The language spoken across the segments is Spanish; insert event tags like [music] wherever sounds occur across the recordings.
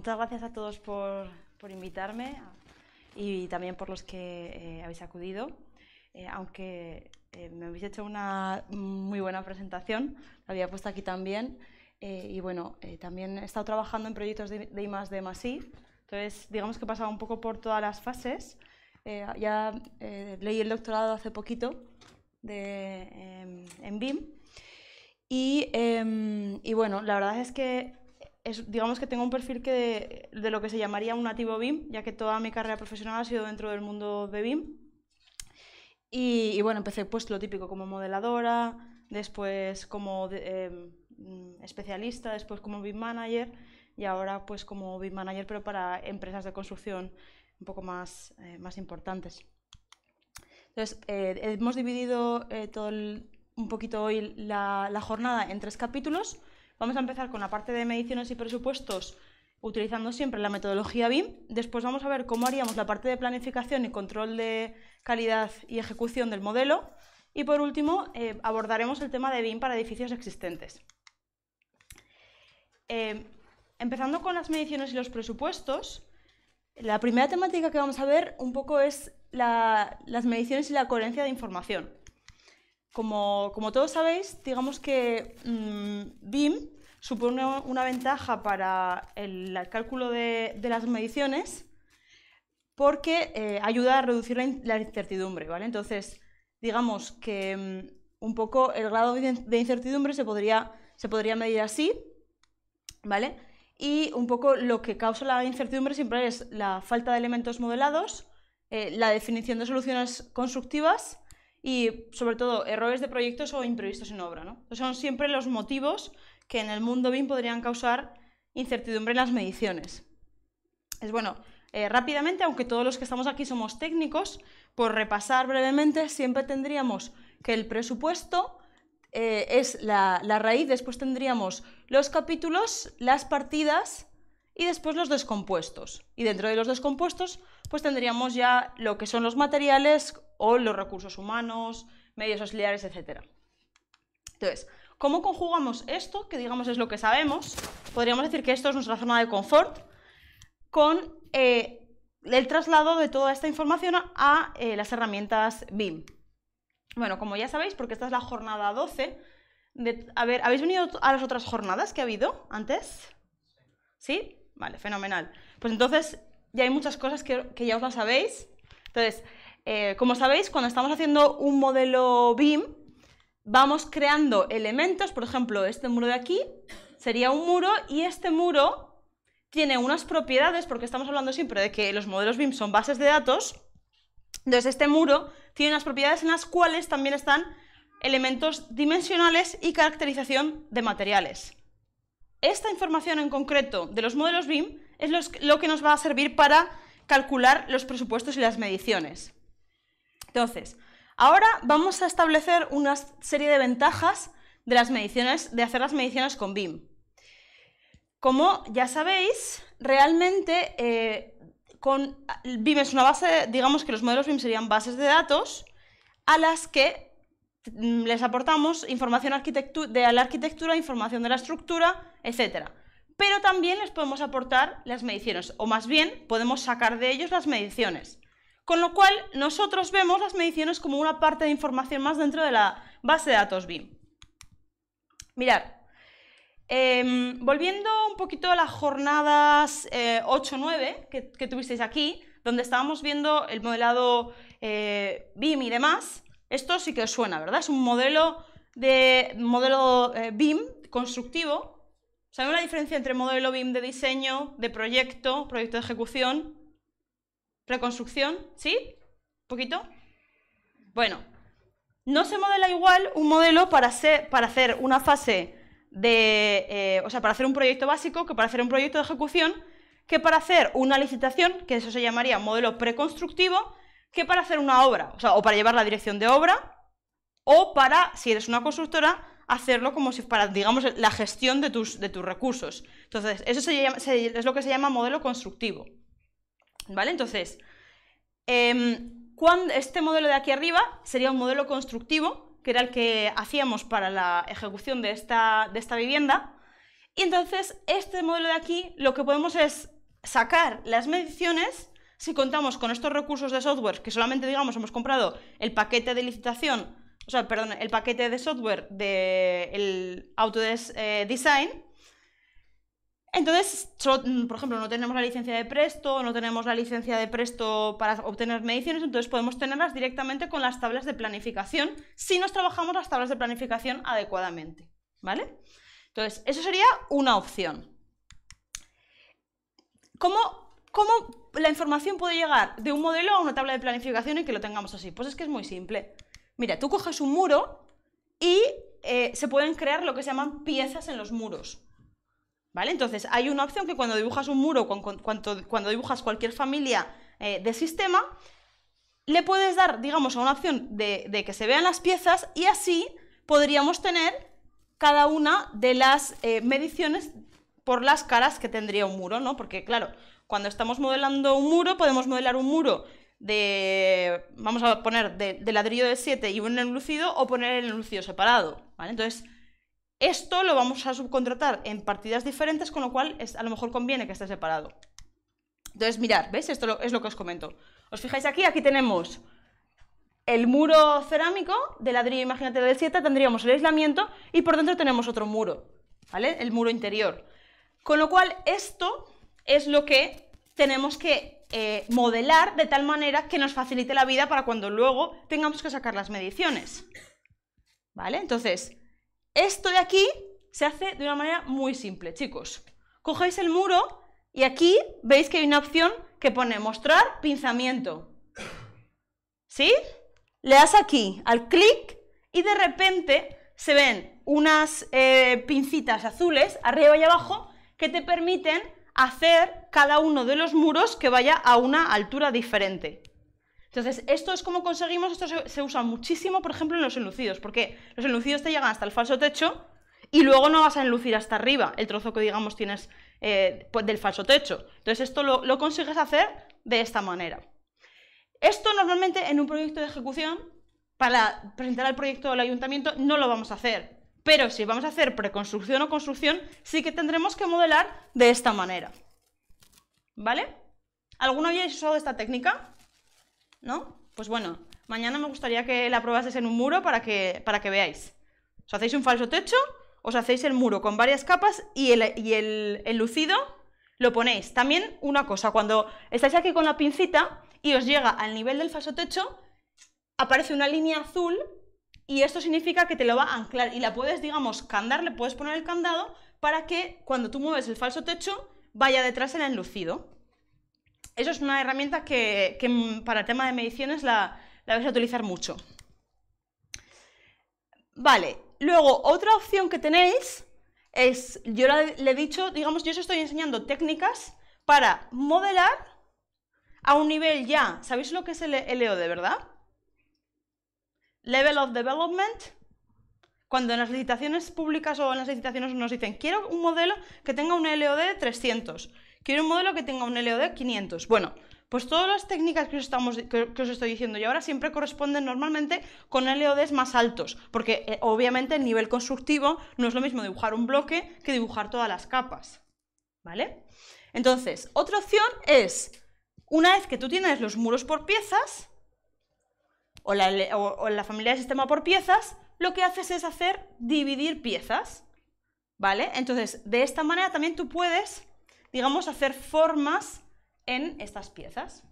muchas gracias a todos por, por invitarme y también por los que eh, habéis acudido. Eh, aunque eh, me habéis hecho una muy buena presentación, la había puesto aquí también. y bueno, también he estado trabajando en proyectos de, de I, de I. Entonces, digamos que he pasado un poco por todas las fases. ya leí el doctorado hace poquito de, em, en BIM. Y, em, y bueno, la verdad es que digamos que tengo un perfil de, lo que se llamaría un nativo BIM, ya que toda mi carrera profesional ha sido dentro del mundo de BIM. Y, bueno, empecé pues lo típico como modeladora, después como em, especialista, después como BIM manager y ahora pues como BIM manager pero para empresas de construcción un poco más, eh, importantes. Entonces, eh, hemos dividido eh, todo un poquito hoy la jornada en tres capítulos. Vamos a empezar con la parte de mediciones y presupuestos utilizando siempre la metodología BIM. Después vamos a ver cómo haríamos la parte de planificación y control de calidad y ejecución del modelo. Y por último, eh, abordaremos el tema de BIM para edificios existentes. Eh, empezando con las mediciones y los presupuestos, la primera temática que vamos a ver un poco es las mediciones y la coherencia de información. Como, todos sabéis, digamos que BIM mm, supone una ventaja para el, cálculo de, las mediciones porque eh, ayuda a reducir la, incertidumbre, Entonces, digamos que mm, un poco el grado de incertidumbre se podría, medir así, ¿vale? Y un poco lo que causa la incertidumbre siempre es la falta de elementos modelados, eh, la definición de soluciones constructivas y sobre todo errores de proyectos o imprevistos en obra. Son siempre los motivos que en el mundo BIM podrían causar incertidumbre en las mediciones. Es bueno, eh, rápidamente, aunque todos los que estamos aquí somos técnicos, por repasar brevemente, siempre tendríamos que el presupuesto eh, es la raíz, después tendríamos los capítulos, las partidas y después los descompuestos. Y dentro de los descompuestos pues tendríamos ya lo que son los materiales o los recursos humanos, medios auxiliares, etc. Entonces, ¿cómo conjugamos esto, que digamos es lo que sabemos? Podríamos decir que esto es nuestra zona de confort, con eh, el traslado de toda esta información a eh, las herramientas BIM. Bueno, como ya sabéis, porque esta es la jornada 12, a ver, ¿habéis venido a las otras jornadas que ha habido antes? ¿Sí? Vale, fenomenal. Pues entonces, ya hay muchas cosas que, ya os las sabéis. Entonces, eh, como sabéis, cuando estamos haciendo un modelo BIM, vamos creando elementos, por ejemplo, este muro de aquí sería un muro y este muro tiene unas propiedades, porque estamos hablando siempre de que los modelos BIM son bases de datos, entonces este muro tiene unas propiedades en las cuales también están elementos dimensionales y caracterización de materiales. Esta información en concreto de los modelos BIM es lo que nos va a servir para calcular los presupuestos y las mediciones. Entonces, ahora vamos a establecer una serie de ventajas de, las mediciones, de hacer las mediciones con BIM. Como ya sabéis, realmente eh, con, BIM es una base, digamos que los modelos BIM serían bases de datos a las que mm, les aportamos información de la arquitectura, información de la estructura, etcétera pero también les podemos aportar las mediciones, o más bien podemos sacar de ellos las mediciones. Con lo cual, nosotros vemos las mediciones como una parte de información más dentro de la base de datos BIM. Mirad, em, volviendo un poquito a las jornadas 8-9 eh, que, tuvisteis aquí, donde estábamos viendo el modelado eh, BIM y demás, esto sí que os suena, ¿verdad? Es un modelo de modelo eh, BIM constructivo ¿Saben la diferencia entre modelo BIM de diseño, de proyecto, proyecto de ejecución, reconstrucción? ¿Sí? ¿Un poquito? Bueno, no se modela igual un modelo para, hacer una fase de. Eh, o sea, para hacer un proyecto básico que para hacer un proyecto de ejecución, que para hacer una licitación, que eso se llamaría modelo preconstructivo, que para hacer una obra, o sea, o para llevar la dirección de obra, o para, si eres una constructora, hacerlo como si para, digamos, la gestión de tus, de tus recursos. Entonces, eso es lo que se llama modelo constructivo. ¿Vale? Entonces, em, este modelo de aquí arriba sería un modelo constructivo, que era el que hacíamos para la ejecución de esta, de esta vivienda. Y entonces, este modelo de aquí lo que podemos es sacar las mediciones si contamos con estos recursos de software que solamente, digamos, hemos comprado el paquete de licitación o sea, perdón, el paquete de software del de Autodesk eh, Design. Entonces, mm, por ejemplo, no tenemos la licencia de Presto, no tenemos la licencia de Presto para obtener mediciones, entonces podemos tenerlas directamente con las tablas de planificación si nos trabajamos las tablas de planificación adecuadamente, ¿vale? Entonces, eso sería una opción. ¿Cómo, ¿Cómo la información puede llegar de un modelo a una tabla de planificación y que lo tengamos así? Pues es que es muy simple. Mira, tú coges un muro y eh, se pueden crear lo que se llaman piezas en los muros. ¿Vale? Entonces, hay una opción que cuando dibujas un muro, cuando, dibujas cualquier familia eh, de sistema, le puedes dar, digamos, a una opción de, que se vean las piezas y así podríamos tener cada una de las eh, mediciones por las caras que tendría un muro, ¿no? Porque, claro, cuando estamos modelando un muro, podemos modelar un muro de, vamos a poner, de, ladrillo de 7 y un enlucido o poner el enlucido separado, ¿vale? Entonces, esto lo vamos a subcontratar en partidas diferentes, con lo cual es, a lo mejor conviene que esté separado. Entonces, mirad, ¿veis? Esto es lo que os comento. ¿Os fijáis aquí? Aquí tenemos el muro cerámico de ladrillo, imagínate, del 7, tendríamos el aislamiento y por dentro tenemos otro muro, ¿vale? El muro interior. Con lo cual, esto es lo que tenemos que eh, modelar de tal manera que nos facilite la vida para cuando luego tengamos que sacar las mediciones. ¿Vale? Entonces, esto de aquí se hace de una manera muy simple, chicos. Cogéis el muro y aquí veis que hay una opción que pone mostrar pinzamiento. ¿Sí? Le das aquí al clic y de repente se ven unas eh, pincitas azules arriba y abajo que te permiten hacer cada uno de los muros que vaya a una altura diferente. Entonces, esto es como conseguimos, esto se, usa muchísimo, por ejemplo, en los enlucidos, porque los enlucidos te llegan hasta el falso techo y luego no vas a enlucir hasta arriba el trozo que, digamos, tienes eh, pues, del falso techo. Entonces, esto lo, lo consigues hacer de esta manera. Esto normalmente en un proyecto de ejecución, para presentar al proyecto al ayuntamiento, no lo vamos a hacer, pero si vamos a hacer preconstrucción o construcción, sí que tendremos que modelar de esta manera. ¿Vale? ¿Alguno habéis usado esta técnica? ¿No? Pues bueno, mañana me gustaría que la probases en un muro para que, para que veáis. Os hacéis un falso techo, os hacéis el muro con varias capas y el, el lucido lo ponéis. También una cosa, cuando estáis aquí con la pincita y os llega al nivel del falso techo, aparece una línea azul y esto significa que te lo va a anclar y la puedes, digamos, candar, le puedes poner el candado para que cuando tú mueves el falso techo vaya detrás el enlucido. Eso es una herramienta que, para el tema de mediciones la, la vais a utilizar mucho. Vale, luego otra opción que tenéis es, yo le he dicho, digamos, yo os estoy enseñando técnicas para modelar a un nivel ya, ¿sabéis lo que es el de verdad? level of development, cuando en las licitaciones públicas o en las licitaciones nos dicen, quiero un modelo que tenga un LOD de 300, quiero un modelo que tenga un LOD de 500. Bueno, pues todas las técnicas que os, estoy diciendo y ahora siempre corresponden normalmente con LODs más altos, porque eh, obviamente el nivel constructivo no es lo mismo dibujar un bloque que dibujar todas las capas. ¿Vale? Entonces, otra opción es, una vez que tú tienes los muros por piezas, o la, familia del sistema por piezas, lo que haces es hacer dividir piezas. ¿Vale? Entonces, de esta manera también tú puedes, digamos, hacer formas en estas piezas.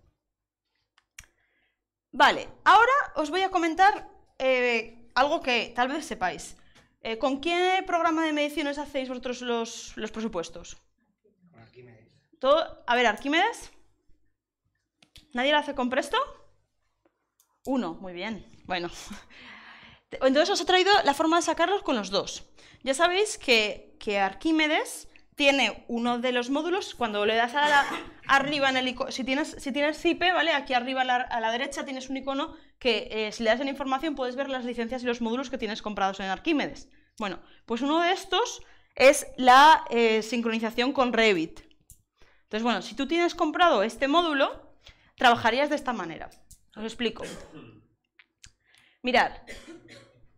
Vale, ahora os voy a comentar eh, algo que tal vez sepáis. Eh, ¿Con qué programa de mediciones hacéis vosotros los, presupuestos? Con Arquímedes. ¿Todo? A ver, Arquímedes. ¿Nadie lo hace con Presto? Uno, muy bien. Bueno, [laughs] entonces os he traído la forma de sacarlos con los dos. Ya sabéis que, Arquímedes tiene uno de los módulos, cuando le das a [coughs] arriba en el icono, si tienes, si tienes CIPE, ¿vale? Aquí arriba a la, derecha tienes un icono que eh, si le das en información puedes ver las licencias y los módulos que tienes comprados en Arquímedes. Bueno, pues uno de estos es la eh, sincronización con Revit. Entonces, bueno, si tú tienes comprado este módulo, trabajarías de esta manera. Os explico. Mirad,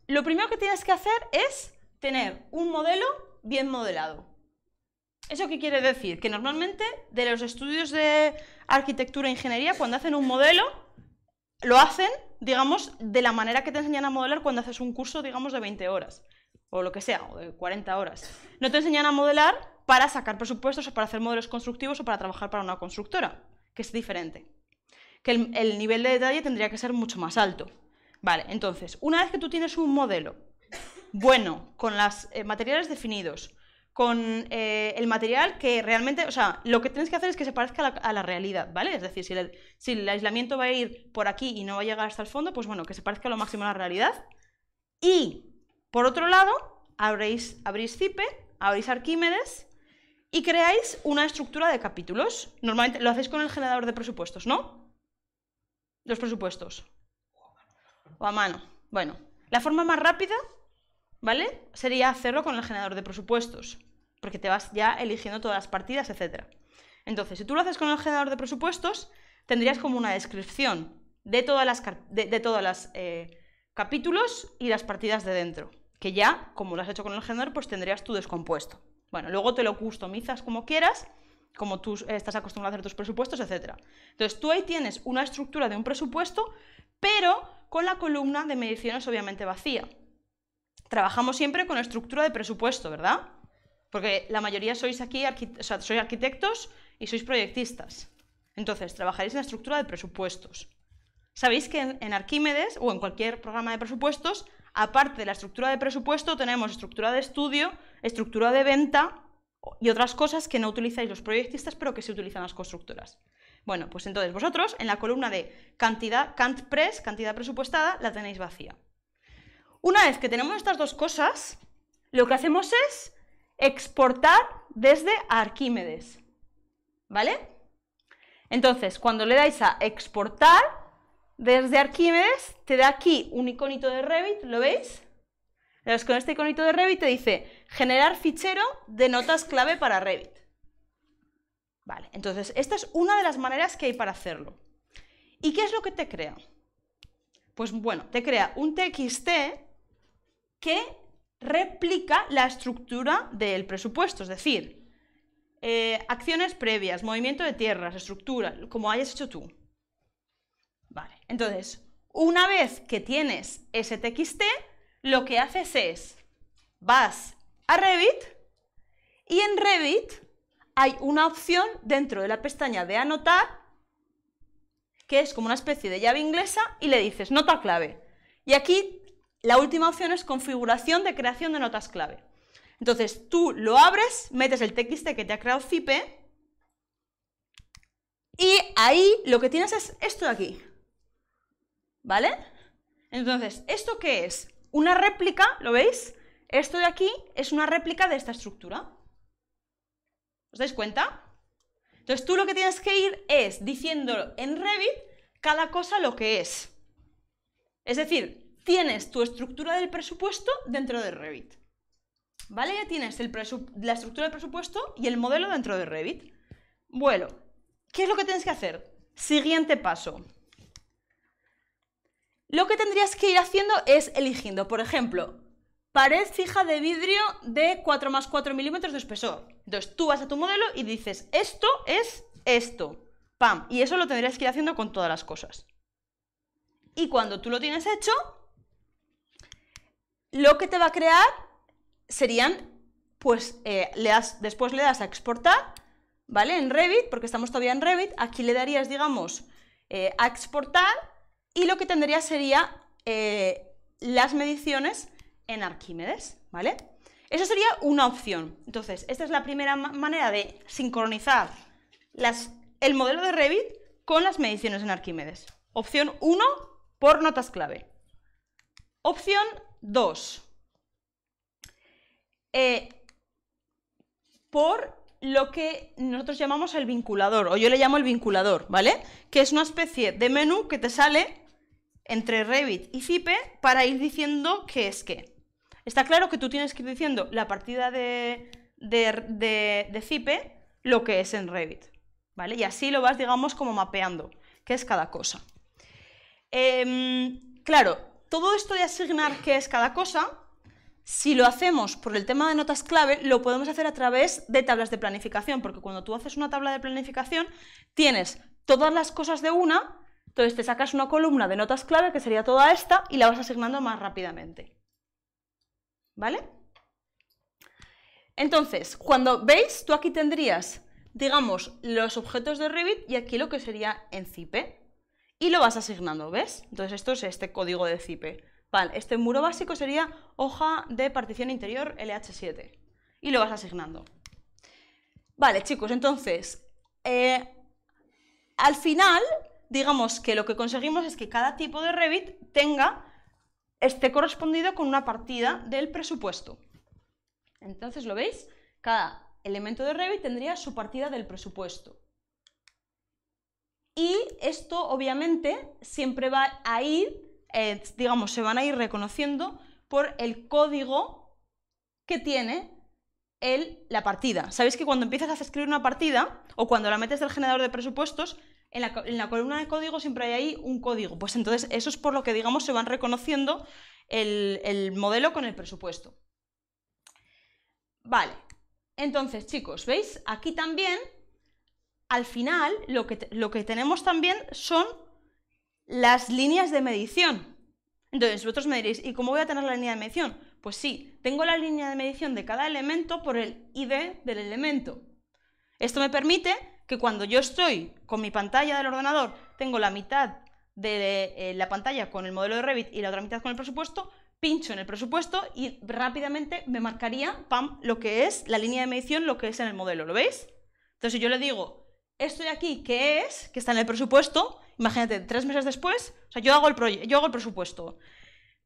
lo primero que tienes que hacer es tener un modelo bien modelado. ¿Eso qué quiere decir? Que normalmente de los estudios de arquitectura e ingeniería, cuando hacen un modelo, lo hacen, digamos, de la manera que te enseñan a modelar cuando haces un curso, digamos, de 20 horas, o lo que sea, o de 40 horas. No te enseñan a modelar para sacar presupuestos o para hacer modelos constructivos o para trabajar para una constructora, que es diferente que el, nivel de detalle tendría que ser mucho más alto. Vale, entonces, una vez que tú tienes un modelo bueno, con los eh, materiales definidos, con eh, el material que realmente, o sea, lo que tienes que hacer es que se parezca a la, realidad, ¿vale? Es decir, si el, si el, aislamiento va a ir por aquí y no va a llegar hasta el fondo, pues bueno, que se parezca lo máximo a la realidad. Y, por otro lado, abréis, abrís CIPE, abrís Arquímedes y creáis una estructura de capítulos. Normalmente lo hacéis con el generador de presupuestos, ¿no? los presupuestos. O a mano. Bueno, la forma más rápida, ¿vale? Sería hacerlo con el generador de presupuestos, porque te vas ya eligiendo todas las partidas, etc. Entonces, si tú lo haces con el generador de presupuestos, tendrías como una descripción de todas las, de, todas eh, capítulos y las partidas de dentro, que ya, como lo has hecho con el generador, pues tendrías tu descompuesto. Bueno, luego te lo customizas como quieras como tú eh, estás acostumbrado a hacer tus presupuestos, etc. Entonces, tú ahí tienes una estructura de un presupuesto, pero con la columna de mediciones obviamente vacía. Trabajamos siempre con estructura de presupuesto, ¿verdad? Porque la mayoría sois aquí, o sea, sois arquitectos y sois proyectistas. Entonces, trabajaréis en estructura de presupuestos. Sabéis que en Arquímedes o en cualquier programa de presupuestos, aparte de la estructura de presupuesto, tenemos estructura de estudio, estructura de venta, y otras cosas que no utilizáis los proyectistas, pero que se utilizan las constructoras. Bueno, pues entonces vosotros en la columna de cantidad, cant cantidad presupuestada, la tenéis vacía. Una vez que tenemos estas dos cosas, lo que hacemos es exportar desde Arquímedes. ¿Vale? Entonces, cuando le dais a exportar desde Arquímedes, te da aquí un iconito de Revit, ¿lo veis? Entonces, con este iconito de Revit te dice Generar fichero de notas clave para Revit. Vale, entonces esta es una de las maneras que hay para hacerlo. ¿Y qué es lo que te crea? Pues bueno, te crea un TXT que replica la estructura del presupuesto, es decir, eh, acciones previas, movimiento de tierras, estructura, como hayas hecho tú. Vale, entonces, una vez que tienes ese TXT, lo que haces es, vas a Revit y en Revit hay una opción dentro de la pestaña de anotar que es como una especie de llave inglesa y le dices nota clave. Y aquí la última opción es configuración de creación de notas clave. Entonces tú lo abres, metes el txt que te ha creado Fipe, y ahí lo que tienes es esto de aquí. ¿Vale? Entonces, ¿esto qué es? Una réplica, ¿lo veis? Esto de aquí es una réplica de esta estructura. ¿Os dais cuenta? Entonces tú lo que tienes que ir es diciendo en Revit cada cosa lo que es. Es decir, tienes tu estructura del presupuesto dentro de Revit. ¿Vale? Ya tienes la estructura del presupuesto y el modelo dentro de Revit. Bueno, ¿qué es lo que tienes que hacer? Siguiente paso. Lo que tendrías que ir haciendo es eligiendo, por ejemplo, pared fija de vidrio de 4 más 4 milímetros de espesor. Entonces tú vas a tu modelo y dices, esto es esto. Pam. Y eso lo tendrías que ir haciendo con todas las cosas. Y cuando tú lo tienes hecho, lo que te va a crear serían, pues, eh, le después le das a exportar, ¿vale? En Revit, porque estamos todavía en Revit, aquí le darías, digamos, eh, a exportar y lo que tendría sería eh, las mediciones en Arquímedes, ¿vale? Eso sería una opción. Entonces, esta es la primera manera de sincronizar el modelo de Revit con las mediciones en Arquímedes. Opción 1, por notas clave. Opción 2, eh, por lo que nosotros llamamos el vinculador, o yo le llamo el vinculador, ¿vale? Que es una especie de menú que te sale entre Revit y FIPE para ir diciendo qué es qué. Está claro que tú tienes que ir diciendo la partida de, de, de, lo que es en Revit, ¿vale? Y así lo vas, digamos, como mapeando, qué es cada cosa. Em, claro, todo esto de asignar qué es cada cosa, si lo hacemos por el tema de notas clave, lo podemos hacer a través de tablas de planificación, porque cuando tú haces una tabla de planificación, tienes todas las cosas de una, entonces te sacas una columna de notas clave, que sería toda esta, y la vas asignando más rápidamente. ¿vale? Entonces, cuando veis, tú aquí tendrías, digamos, los objetos de Revit y aquí lo que sería en CIPE. Y lo vas asignando, ¿ves? Entonces esto es este código de CIPE. Vale, este muro básico sería hoja de partición interior LH7. Y lo vas asignando. Vale, chicos, entonces, eh, al final, digamos que lo que conseguimos es que cada tipo de Revit tenga esté correspondido con una partida del presupuesto. Entonces, ¿lo veis? Cada elemento de Revit tendría su partida del presupuesto. Y esto, obviamente, siempre va a ir, eh, digamos, se van a ir reconociendo por el código que tiene el, la partida. Sabéis que cuando empiezas a escribir una partida o cuando la metes del generador de presupuestos, en la, columna de código siempre hay ahí un código. Pues entonces eso es por lo que, digamos, se van reconociendo el, modelo con el presupuesto. Vale, entonces chicos, ¿veis? Aquí también, al final, lo que, lo que tenemos también son las líneas de medición. Entonces vosotros me diréis, ¿y cómo voy a tener la línea de medición? Pues sí, tengo la línea de medición de cada elemento por el ID del elemento. Esto me permite que cuando yo estoy con mi pantalla del ordenador, tengo la mitad de eh, la pantalla con el modelo de Revit y la otra mitad con el presupuesto, pincho en el presupuesto y rápidamente me marcaría, pam, lo que es la línea de medición, lo que es en el modelo, ¿lo veis? Entonces yo le digo, esto de aquí, ¿qué es? Que está en el presupuesto, imagínate, tres meses después, o sea, yo hago el, yo hago el presupuesto,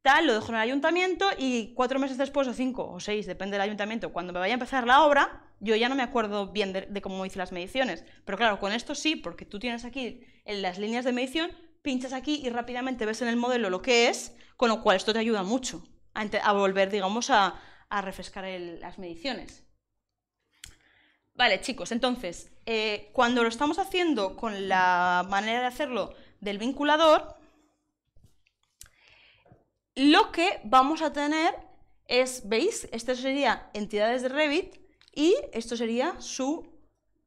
tal, lo dejo en el ayuntamiento y cuatro meses después, o cinco o seis, depende del ayuntamiento, cuando me vaya a empezar la obra, yo ya no me acuerdo bien de, cómo hice las mediciones. Pero claro, con esto sí, porque tú tienes aquí en las líneas de medición, pinchas aquí y rápidamente ves en el modelo lo que es, con lo cual esto te ayuda mucho a, volver, digamos, a, refrescar las mediciones. Vale, chicos, entonces, eh, cuando lo estamos haciendo con la manera de hacerlo del vinculador, lo que vamos a tener es, ¿veis? Esto sería entidades de Revit y esto sería su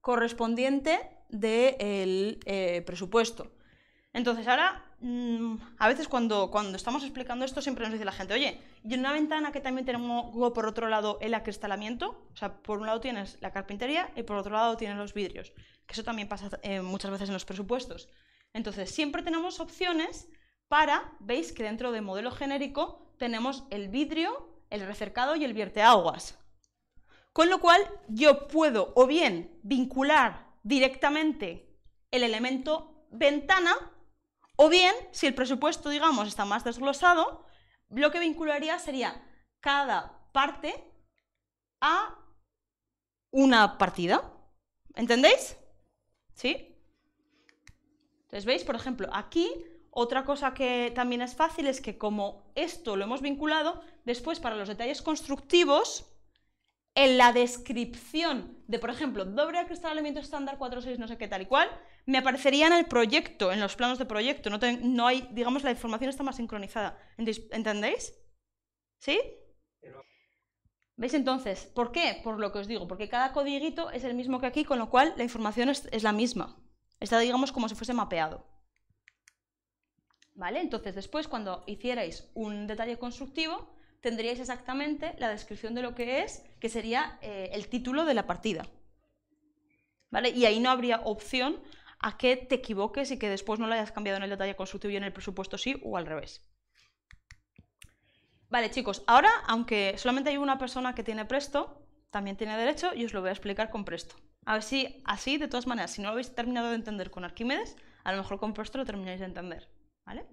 correspondiente del eh, presupuesto. Entonces, ahora, mm, a veces cuando, cuando estamos explicando esto, siempre nos dice la gente, oye, y en una ventana que también tenemos por otro lado el acristalamiento, o sea, por un lado tienes la carpintería y por otro lado tienes los vidrios, que eso también pasa eh, muchas veces en los presupuestos. Entonces, siempre tenemos opciones para, veis que dentro del modelo genérico tenemos el vidrio, el recercado y el vierteaguas. Con lo cual yo puedo o bien vincular directamente el elemento ventana, o bien, si el presupuesto, digamos, está más desglosado, lo que vincularía sería cada parte a una partida. ¿Entendéis? ¿Sí? Entonces, ¿veis? Por ejemplo, aquí otra cosa que también es fácil es que como esto lo hemos vinculado, después para los detalles constructivos, en la descripción de, por ejemplo, doble el elemento estándar 46 no sé qué tal y cual, me aparecería en el proyecto, en los planos de proyecto. No, hay, digamos, la información está más sincronizada. ¿Entendéis? ¿Sí? ¿Veis entonces? ¿Por qué? Por lo que os digo, porque cada codiguito es el mismo que aquí, con lo cual la información es la misma. Está, digamos, como si fuese mapeado. Entonces después cuando hicierais un detalle constructivo tendríais exactamente la descripción de lo que es, que sería eh, el título de la partida, Y ahí no habría opción a que te equivoques y que después no lo hayas cambiado en el detalle constructivo y en el presupuesto sí o al revés. Vale, chicos, ahora, aunque solamente hay una persona que tiene Presto, también tiene derecho y os lo voy a explicar con Presto. A ver si así, de todas maneras, si no lo habéis terminado de entender con Arquímedes, a lo mejor con Presto lo termináis de entender. ¿vale?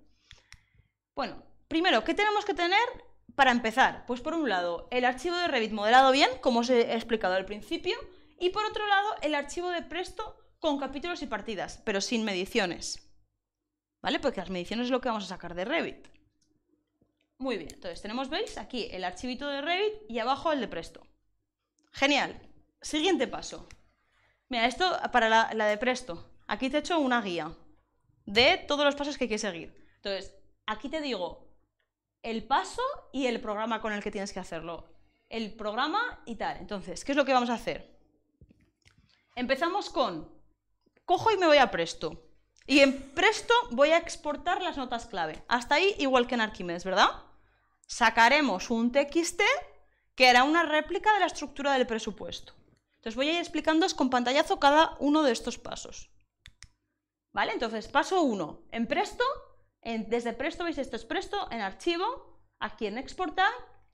Bueno, primero, ¿qué tenemos que tener para empezar? Pues por un lado, el archivo de Revit modelado bien, como os he explicado al principio, y por otro lado, el archivo de Presto con capítulos y partidas, pero sin mediciones. ¿Vale? Porque las mediciones es lo que vamos a sacar de Revit. Muy bien, entonces tenemos, veis, aquí el archivito de Revit y abajo el de Presto. Genial. Siguiente paso. Mira, esto para la, la de Presto. Aquí te he hecho una guía de todos los pasos que hay que seguir. Entonces, aquí te digo el paso y el programa con el que tienes que hacerlo. El programa y tal. Entonces, ¿qué es lo que vamos a hacer? Empezamos con, cojo y me voy a Presto. Y en Presto voy a exportar las notas clave. Hasta ahí igual que en Archimedes, ¿verdad? Sacaremos un TXT que era una réplica de la estructura del presupuesto. Entonces voy a ir explicándoos con pantallazo cada uno de estos pasos. ¿Vale? Entonces, paso 1, en Presto, desde Presto, veis esto es Presto, en archivo, aquí en exportar,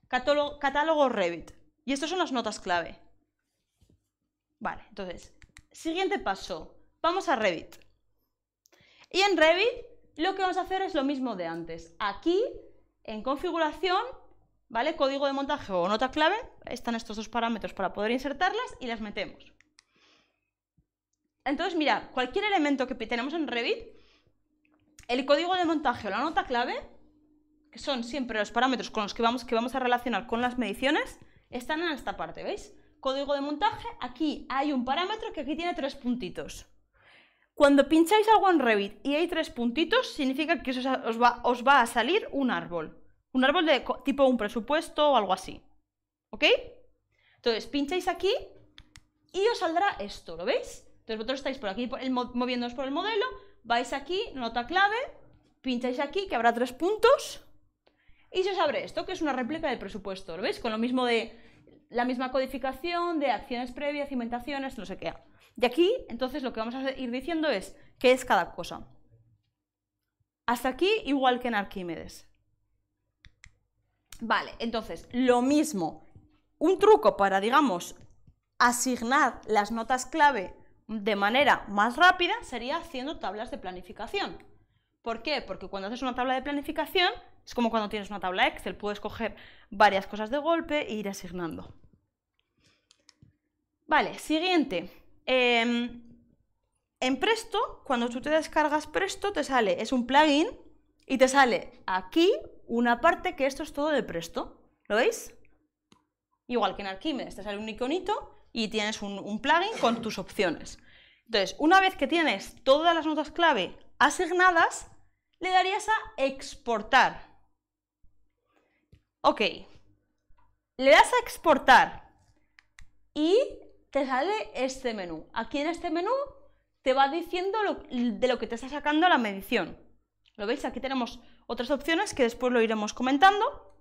catálogo, catálogo Revit. Y estas son las notas clave. Vale, entonces, siguiente paso, vamos a Revit. Y en Revit lo que vamos a hacer es lo mismo de antes. Aquí, en configuración, ¿vale? Código de montaje o nota clave, están estos dos parámetros para poder insertarlas y las metemos. Entonces, mira, cualquier elemento que tenemos en Revit, el código de montaje o la nota clave, que son siempre los parámetros con los que vamos, que vamos a relacionar con las mediciones, están en esta parte, ¿veis? Código de montaje, aquí hay un parámetro que aquí tiene tres puntitos. Cuando pincháis algo en Revit y hay tres puntitos, significa que os va, os va a salir un árbol. Un árbol de tipo un presupuesto o algo así. ¿Ok? Entonces, pincháis aquí y os saldrá esto, ¿lo veis? Entonces vosotros estáis por aquí por por el modelo, vais aquí, nota clave, pincháis aquí que habrá tres puntos y se os abre esto, que es una réplica del presupuesto, ¿lo veis? Con lo mismo de la misma codificación de acciones previas, cimentaciones, no sé qué. Y aquí, entonces, lo que vamos a ir diciendo es qué es cada cosa. Hasta aquí, igual que en Arquímedes. Vale, entonces, lo mismo. Un truco para, digamos, asignar las notas clave de manera más rápida sería haciendo tablas de planificación. ¿Por qué? Porque cuando haces una tabla de planificación, es como cuando tienes una tabla Excel, puedes coger varias cosas de golpe e ir asignando. Vale, siguiente. Em, en Presto, cuando tú te descargas Presto, te sale, es un plugin, y te sale aquí una parte que esto es todo de Presto. ¿Lo veis? Igual que en Arquímedes, te sale un iconito y tienes un, plugin con tus opciones. Entonces, una vez que tienes todas las notas clave asignadas, le darías a exportar. Ok, le das a exportar y te sale este menú. Aquí en este menú te va diciendo de lo que te está sacando la medición. ¿Lo veis? Aquí tenemos otras opciones que después lo iremos comentando.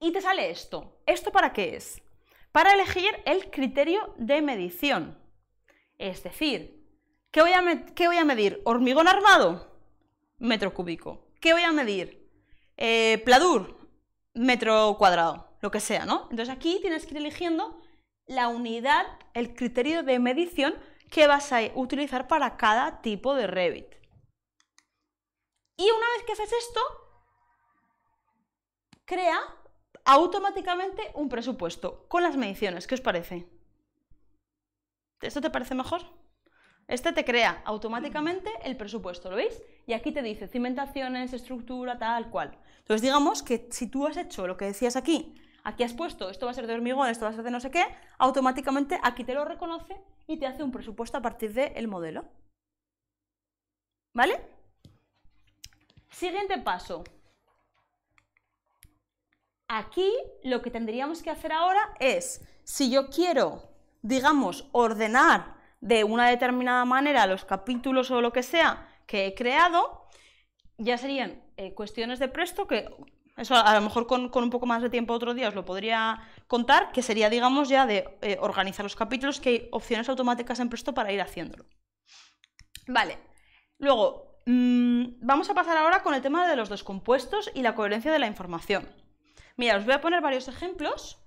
Y te sale esto. ¿Esto para qué es? para elegir el criterio de medición. Es decir, ¿qué voy a, voy a medir? ¿Hormigón armado? Metro cúbico. ¿Qué voy a medir? Eh, pladur, metro cuadrado, lo que sea, ¿no? Entonces aquí tienes que ir eligiendo la unidad, el criterio de medición que vas a utilizar para cada tipo de Revit. Y una vez que haces esto, crea automáticamente un presupuesto con las mediciones. ¿Qué os parece? ¿Esto te parece mejor? Este te crea automáticamente el presupuesto, ¿lo veis? Y aquí te dice cimentaciones, estructura, tal cual. Entonces digamos que si tú has hecho lo que decías aquí, aquí has puesto esto va a ser de hormigón, esto va a ser de no sé qué, automáticamente aquí te lo reconoce y te hace un presupuesto a partir del modelo. ¿Vale? Siguiente paso, Aquí lo que tendríamos que hacer ahora es, si yo quiero, digamos, ordenar de una determinada manera los capítulos o lo que sea que he creado, ya serían eh, cuestiones de presto que eso a lo mejor con, un poco más de tiempo otro día os lo podría contar, que sería, digamos, ya de eh, organizar los capítulos, que hay opciones automáticas en Presto para ir haciéndolo. Vale, luego mm, vamos a pasar ahora con el tema de los descompuestos y la coherencia de la información. Mira, os voy a poner varios ejemplos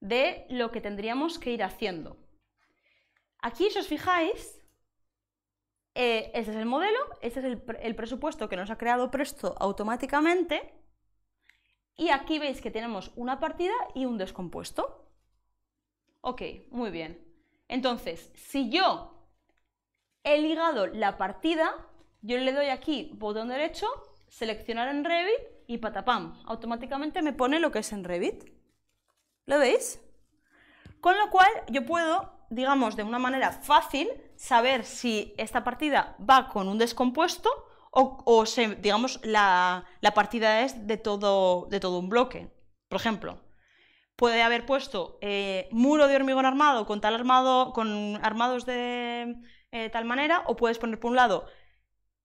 de lo que tendríamos que ir haciendo. Aquí, si os fijáis, ese eh, este es el modelo, este es el, el presupuesto que nos ha creado Presto automáticamente, y aquí veis que tenemos una partida y un descompuesto. Ok, muy bien. Entonces, si yo he ligado la partida, yo le doy aquí botón derecho, seleccionar en Revit y patapam, automáticamente me pone lo que es en Revit. ¿Lo veis? Con lo cual yo puedo, digamos, de una manera fácil saber si esta partida va con un descompuesto o, digamos, la, partida es de todo, de todo un bloque. Por ejemplo, puede haber puesto eh, muro de hormigón armado con tal armado, con armados de eh, tal manera, o puedes poner por un lado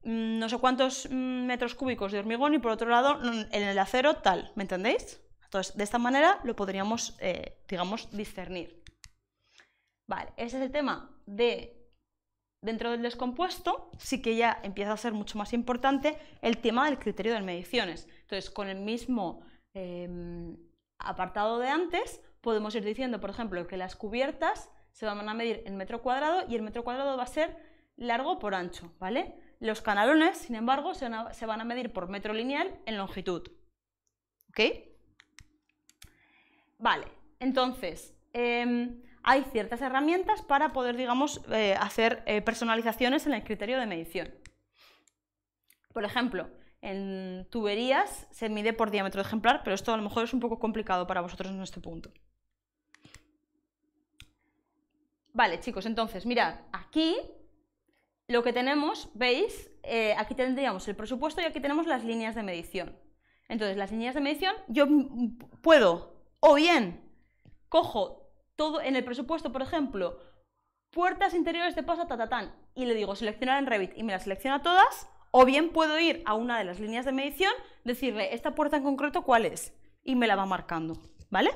Mm, no sé cuántos mm, metros cúbicos de hormigón y por otro lado en el acero tal, ¿me entendéis? Entonces, de esta manera lo podríamos, eh, digamos, discernir. Vale, ese es el tema de dentro del descompuesto, sí que ya empieza a ser mucho más importante el tema del criterio de mediciones. Entonces, con el mismo em, apartado de antes, podemos ir diciendo, por ejemplo, que las cubiertas se van a medir en metro cuadrado y el metro cuadrado va a ser largo por ancho, ¿vale? Los canalones, sin embargo, se van a medir por metro lineal en longitud. ¿Ok? Vale, entonces, em, hay ciertas herramientas para poder, digamos, eh, hacer eh, personalizaciones en el criterio de medición. Por ejemplo, en tuberías se mide por diámetro de ejemplar, pero esto a lo mejor es un poco complicado para vosotros en este punto. Vale, chicos, entonces, mirad, aquí lo que tenemos, veis, eh, aquí tendríamos el presupuesto y aquí tenemos las líneas de medición. Entonces, las líneas de medición, yo puedo, o bien, cojo todo en el presupuesto, por ejemplo, puertas interiores de paso tatatán, y le digo seleccionar en Revit y me las selecciona todas, o bien puedo ir a una de las líneas de medición, decirle esta puerta en concreto cuál es, y me la va marcando, ¿vale?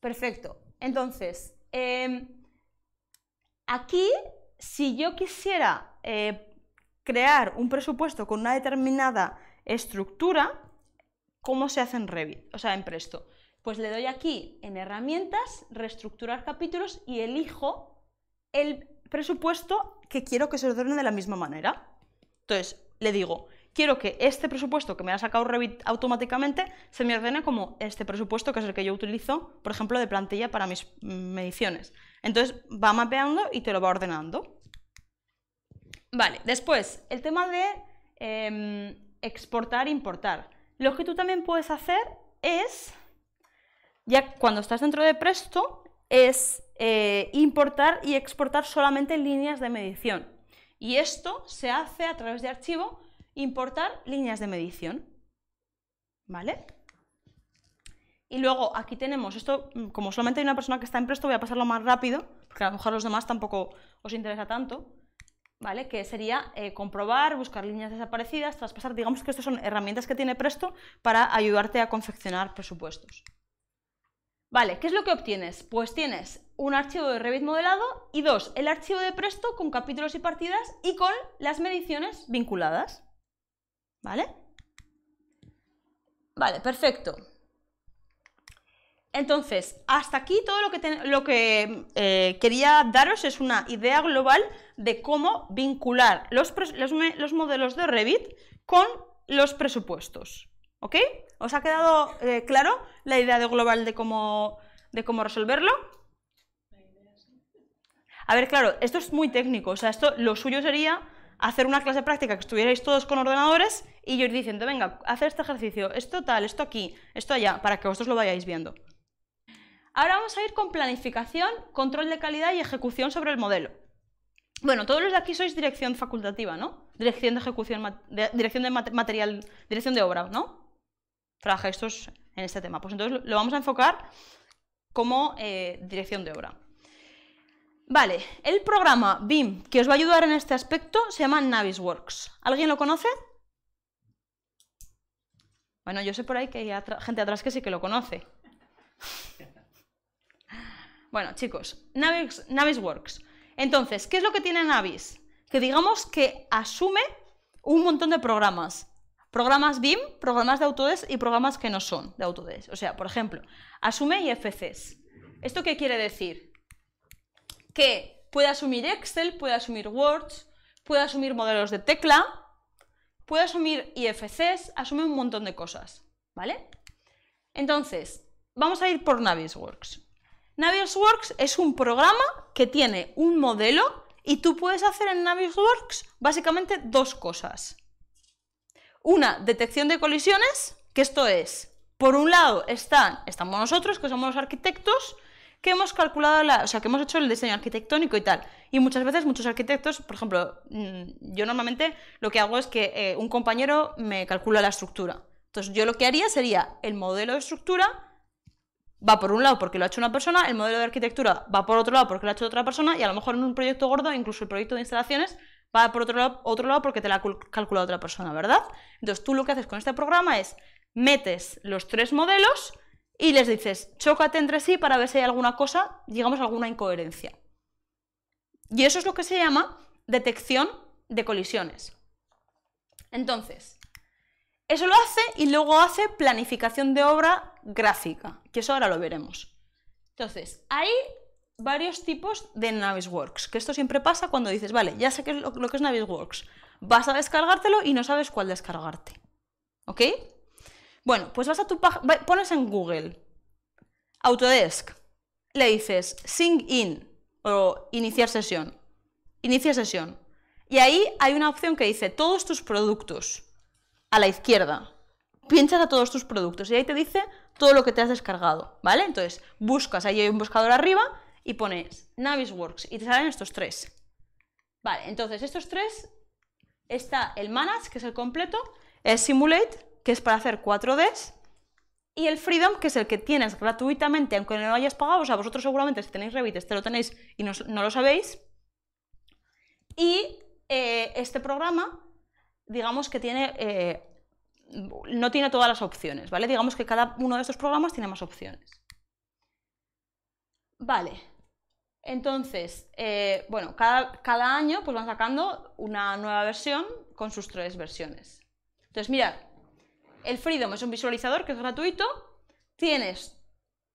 Perfecto. Entonces, em, Aquí, si yo quisiera eh, crear un presupuesto con una determinada estructura, ¿cómo se hace en Revit? O sea, en Presto. Pues le doy aquí en herramientas, reestructurar capítulos y elijo el presupuesto que quiero que se ordene de la misma manera. Entonces, le digo, quiero que este presupuesto que me ha sacado Revit automáticamente se me ordene como este presupuesto, que es el que yo utilizo, por ejemplo, de plantilla para mis mm, mediciones. Entonces va mapeando y te lo va ordenando. Vale, después, el tema de exportar em, exportar, importar. Lo que tú también puedes hacer es, ya cuando estás dentro de Presto, es eh, importar y exportar solamente líneas de medición. Y esto se hace a través de archivo Importar líneas de medición. ¿Vale? Y luego aquí tenemos, esto mm, como solamente hay una persona que está en presto, voy a pasarlo más rápido, porque a lo mejor a los demás tampoco os interesa tanto. ¿Vale? Que sería eh, comprobar, buscar líneas desaparecidas, traspasar. Digamos que estas son herramientas que tiene Presto para ayudarte a confeccionar presupuestos. Vale, ¿qué es lo que obtienes? Pues tienes un archivo de Revit modelado y dos, el archivo de Presto con capítulos y partidas y con las mediciones vinculadas. ¿Vale? Vale, perfecto. Entonces, hasta aquí todo lo que, lo que eh, quería daros es una idea global de cómo vincular los, modelos de Revit con los presupuestos. ¿Ok? ¿Os ha quedado eh, claro la idea global de cómo, de cómo resolverlo? A ver, claro, esto es muy técnico, o sea, esto lo suyo sería hacer una clase práctica que estuvierais todos con ordenadores y yo ir diciendo, venga, hacer este ejercicio, esto tal, esto aquí, esto allá, para que vosotros lo vayáis viendo. Ahora vamos a ir con planificación, control de calidad y ejecución sobre el modelo. Bueno, todos los de aquí sois dirección facultativa, ¿no? Dirección de ejecución, dirección de material, dirección de obra, ¿no? Traje estos en este tema. Pues entonces lo vamos a enfocar como eh, dirección de obra. Vale, el programa BIM que os va a ayudar en este aspecto se llama Navisworks. ¿Alguien lo conoce? Bueno, yo sé por ahí que hay gente atrás que sí que lo conoce. [laughs] bueno, chicos, Navisworks. Entonces, ¿qué es lo que tiene Navis? Que digamos que asume un montón de programas. Programas BIM, programas de Autodesk y programas que no son de Autodesk. O sea, por ejemplo, asume IFCs. ¿Esto qué quiere decir? que puede asumir Excel, puede asumir Word, puede asumir modelos de tecla, puede asumir IFCs, asume un montón de cosas, ¿vale? Entonces, vamos a ir por Navisworks. Navisworks es un programa que tiene un modelo y tú puedes hacer en Navisworks básicamente dos cosas. Una, detección de colisiones, que esto es, por un lado están, estamos nosotros, que somos los arquitectos, que hemos calculado la, o sea, que hemos hecho el diseño arquitectónico y tal. Y muchas veces muchos arquitectos, por ejemplo, mm, yo normalmente lo que hago es que eh, un compañero me calcula la estructura. Entonces yo lo que haría sería el modelo de estructura va por un lado porque lo ha hecho una persona, el modelo de arquitectura va por otro lado porque lo ha hecho otra persona y a lo mejor en un proyecto gordo, incluso el proyecto de instalaciones, va por otro lado, otro lado porque te la ha calculado otra persona, ¿verdad? Entonces tú lo que haces con este programa es metes los tres modelos y les dices, chócate entre sí para ver si hay alguna cosa, digamos, alguna incoherencia. Y eso es lo que se llama detección de colisiones. Entonces, eso lo hace y luego hace planificación de obra gráfica, que eso ahora lo veremos. Entonces, hay varios tipos de Navisworks, que esto siempre pasa cuando dices, vale, ya sé que es lo, lo que es Navisworks, vas a descargártelo y no sabes cuál descargarte. ¿Ok? Bueno, pues vas a tu página, pones en Google Autodesk, le dices Sync In o iniciar sesión. Inicia sesión. Y ahí hay una opción que dice todos tus productos a la izquierda. Pinchas a todos tus productos y ahí te dice todo lo que te has descargado, ¿vale? Entonces, buscas, ahí hay un buscador arriba y pones Navisworks y te salen estos tres. Vale, entonces estos tres está el Manage, que es el completo, el Simulate que es para hacer 4Ds, y el Freedom, que es el que tienes gratuitamente, aunque no lo hayas pagado, o sea, vosotros seguramente si tenéis Revit, este lo tenéis y no, lo sabéis. Y eh, este programa, digamos que tiene, eh, no tiene todas las opciones, ¿vale? Digamos que cada uno de estos programas tiene más opciones. Vale, entonces, eh, bueno, cada, año pues van sacando una nueva versión con sus tres versiones. Entonces, mirad, el Freedom es un visualizador que es gratuito. Tienes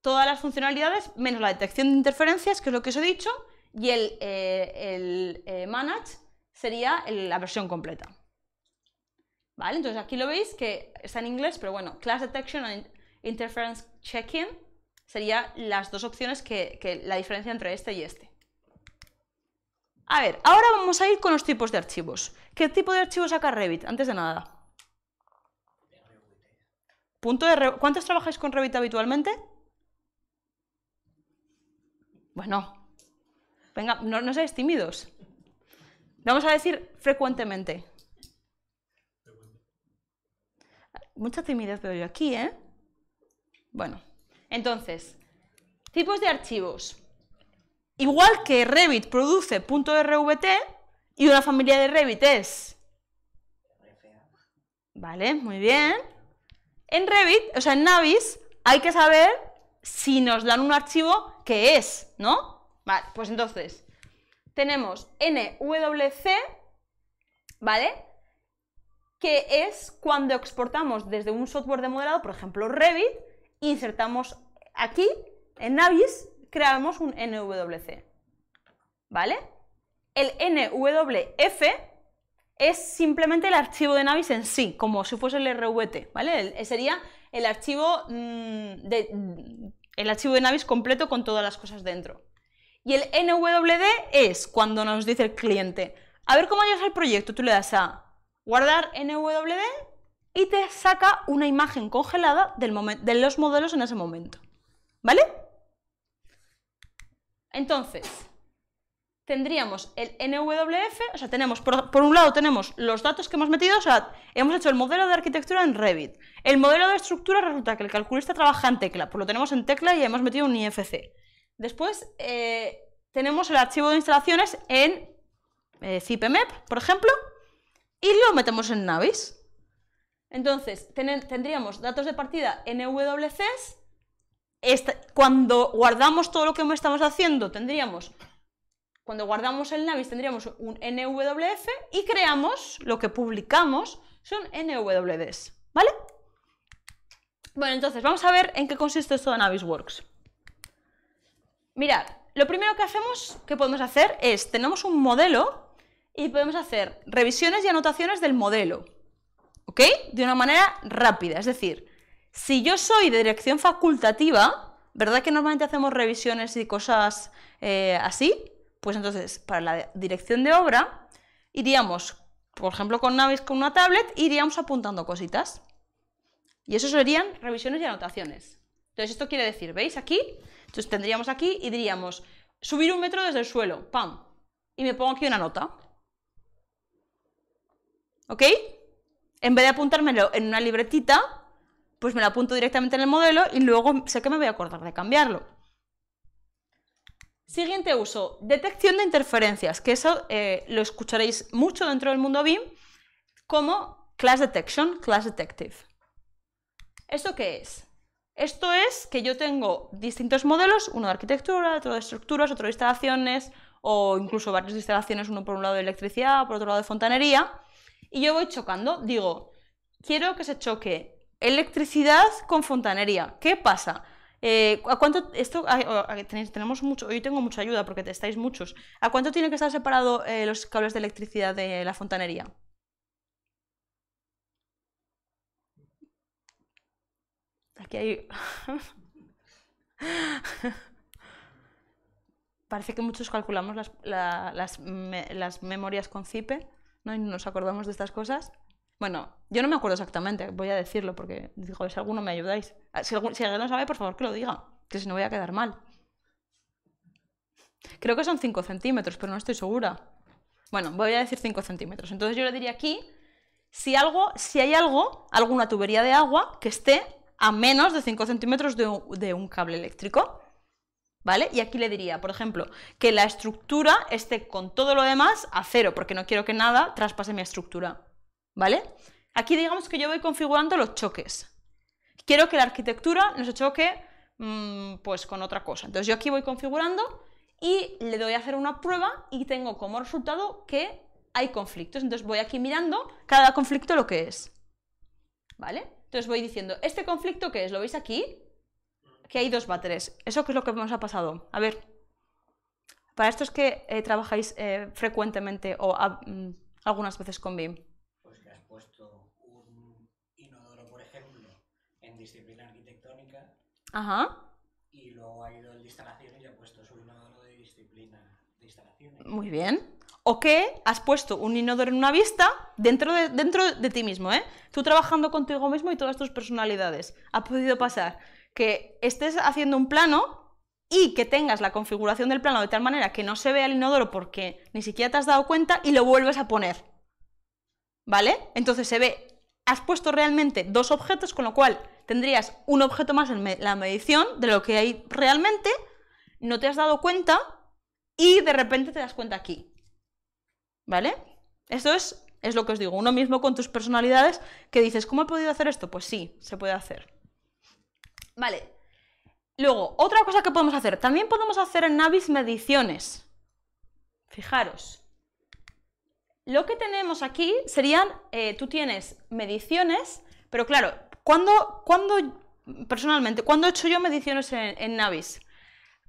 todas las funcionalidades, menos la detección de interferencias, que es lo que os he dicho, y el, eh, eh, Manage sería la versión completa. ¿Vale? Entonces aquí lo veis que está en inglés, pero bueno, Class Detection and Interference Checking serían las dos opciones que, que la diferencia entre este y este. A ver, ahora vamos a ir con los tipos de archivos. ¿Qué tipo de archivos saca Revit? Antes de nada. ¿Cuántos trabajáis con Revit habitualmente? Bueno, pues venga, no, no seáis tímidos. Vamos a decir frecuentemente. Mucha timidez veo yo aquí, ¿eh? Bueno, entonces, tipos de archivos. Igual que Revit produce .rvt y una familia de Revit es... ¿Vale? Muy bien. En Revit, o sea, en Navis, hay que saber si nos dan un archivo que es, ¿no? Vale, pues entonces, tenemos NWC, ¿vale? Que es cuando exportamos desde un software de modelado, por ejemplo Revit, insertamos aquí, en Navis, creamos un NWC, ¿vale? El NWF es simplemente el archivo de Navis en sí, como si fuese el RVT, ¿vale? Eh, sería mm, mm, el archivo, de, Navis completo con todas las cosas dentro. Y el NWD es cuando nos dice el cliente, a ver cómo llegas el proyecto, tú le das a guardar NWD y te saca una imagen congelada del de los modelos en ese momento, ¿vale? Entonces, tendríamos el NWF, o sea, tenemos, por, un lado tenemos los datos que hemos metido, o sea, hemos hecho el modelo de arquitectura en Revit. El modelo de estructura resulta que el calculista trabaja en tecla, pues lo tenemos en tecla y hemos metido un IFC. Después eh, tenemos el archivo de instalaciones en eh, e por ejemplo, y lo metemos en Navis. Entonces, tendríamos datos de partida NWCs, cuando guardamos todo lo que estamos haciendo, tendríamos cuando guardamos el Navis tendríamos un NWF y creamos, lo que publicamos son NWDs, ¿vale? Bueno, entonces vamos a ver en qué consiste esto de Navisworks. Mirad, lo primero que hacemos, que podemos hacer es, tenemos un modelo y podemos hacer revisiones y anotaciones del modelo, ¿ok? De una manera rápida, es decir, si yo soy de dirección facultativa, ¿verdad que normalmente hacemos revisiones y cosas eh, así? Pues entonces, para la dirección de obra, iríamos, por ejemplo, con Navis con una tablet, e iríamos apuntando cositas. Y eso serían revisiones y anotaciones. Entonces, esto quiere decir, ¿veis? Aquí, entonces tendríamos aquí y diríamos, subir un metro desde el suelo, ¡pam! Y me pongo aquí una nota. ¿Ok? En vez de apuntármelo en una libretita, pues me lo apunto directamente en el modelo y luego sé que me voy a acordar de cambiarlo. Siguiente uso, detección de interferencias, que eso eh, lo escucharéis mucho dentro del mundo BIM como class detection, class detective. ¿Esto qué es? Esto es que yo tengo distintos modelos, uno de arquitectura, otro de estructuras, otro de instalaciones, o incluso varias instalaciones, uno por un lado de electricidad, por otro lado de fontanería, y yo voy chocando, digo, quiero que se choque electricidad con fontanería. ¿Qué pasa? Eh, ¿A cuánto esto tenemos mucho? Hoy tengo mucha ayuda porque estáis muchos. ¿A cuánto tienen que estar separado eh, los cables de electricidad de la fontanería? Aquí hay. [laughs] Parece que muchos calculamos las, memorias con CIPE, ¿no? Y nos acordamos de estas cosas. Bueno, yo no me acuerdo exactamente, voy a decirlo porque digo, si alguno me ayudáis. Ah, si, alguien lo sabe, por favor que lo diga, que si no voy a quedar mal. Creo que son 5 centímetros, pero no estoy segura. Bueno, voy a decir 5 centímetros. Entonces yo le diría aquí si, algo, si hay algo, alguna tubería de agua que esté a menos de 5 centímetros de un cable eléctrico. ¿Vale? Y aquí le diría, por ejemplo, que la estructura esté con todo lo demás a cero, porque no quiero que nada traspase mi estructura. ¿vale? Aquí digamos que yo voy configurando los choques. Quiero que la arquitectura no se choque mm, pues con otra cosa. Entonces yo aquí voy configurando y le doy a hacer una prueba y tengo como resultado que hay conflictos. Entonces voy aquí mirando cada conflicto lo que es. ¿Vale? Entonces voy diciendo, ¿este conflicto qué es? ¿Lo veis aquí? Que hay dos váteres. ¿Eso qué es lo que nos ha pasado? A ver, para estos que eh, trabajáis eh, frecuentemente o ah, mm, algunas veces con BIM. Ajá. Y luego ha ido el de instalaciones y ha puesto su inodoro de disciplina de Muy bien. O que has puesto un inodoro en una vista dentro de, dentro de ti mismo, ¿eh? Tú trabajando contigo mismo y todas tus personalidades. Ha podido pasar que estés haciendo un plano y que tengas la configuración del plano de tal manera que no se vea el inodoro porque ni siquiera te has dado cuenta y lo vuelves a poner. ¿Vale? Entonces se ve, has puesto realmente dos objetos, con lo cual tendrías un objeto más en la medición de lo que hay realmente, no te has dado cuenta y de repente te das cuenta aquí. ¿Vale? Eso es, es lo que os digo, uno mismo con tus personalidades que dices, ¿cómo he podido hacer esto? Pues sí, se puede hacer. Vale. Luego, otra cosa que podemos hacer, también podemos hacer en Navis mediciones. Fijaros. Lo que tenemos aquí serían, eh, tú tienes mediciones, pero claro, ¿Cuándo, cuando, personalmente, cuando he hecho yo mediciones en, Navis?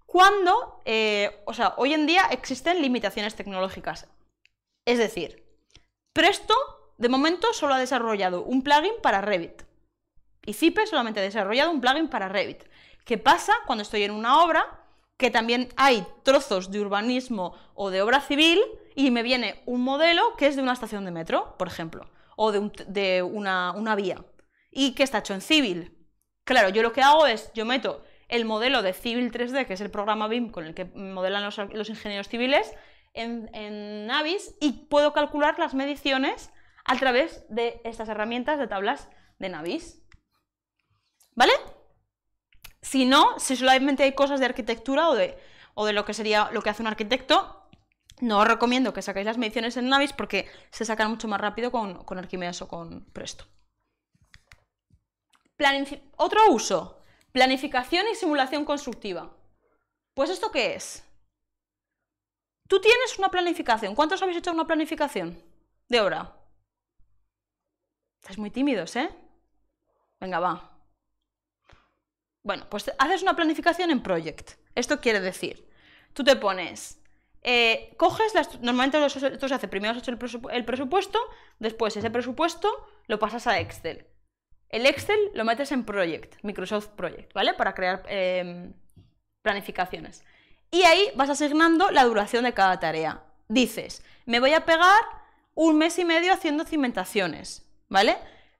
Cuando, eh, o sea, hoy en día existen limitaciones tecnológicas. Es decir, Presto, de momento, solo ha desarrollado un plugin para Revit. Y Zipe solamente ha desarrollado un plugin para Revit. ¿Qué pasa cuando estoy en una obra? Que también hay trozos de urbanismo o de obra civil y me viene un modelo que es de una estación de metro, por ejemplo, o de, una vía y que está hecho en Civil. Claro, yo lo que hago es, yo meto el modelo de Civil 3D, que es el programa BIM con el que modelan los, ingenieros civiles, en, Navis y puedo calcular las mediciones a través de estas herramientas de tablas de Navis. ¿Vale? Si no, si solamente hay cosas de arquitectura o de, lo que sería lo que hace un arquitecto, no os recomiendo que sacáis las mediciones en Navis porque se sacan mucho más rápido con, con Arquimedes o con Presto otro uso, planificación y simulación constructiva. Pues esto qué es? Tú tienes una planificación. ¿Cuántos habéis hecho una planificación de hora? Estáis muy tímidos, ¿eh? Venga, va. Bueno, pues haces una planificación en project. Esto quiere decir, tú te pones, eh, coges, las, normalmente esto se hace, primero has hecho el presupuesto, después ese presupuesto lo pasas a Excel. El Excel lo metes en Project, Microsoft Project, ¿vale? Para crear em, planificaciones. Y ahí vas asignando la duración de cada tarea. Dices, me voy a pegar un mes y medio haciendo cimentaciones, ¿vale?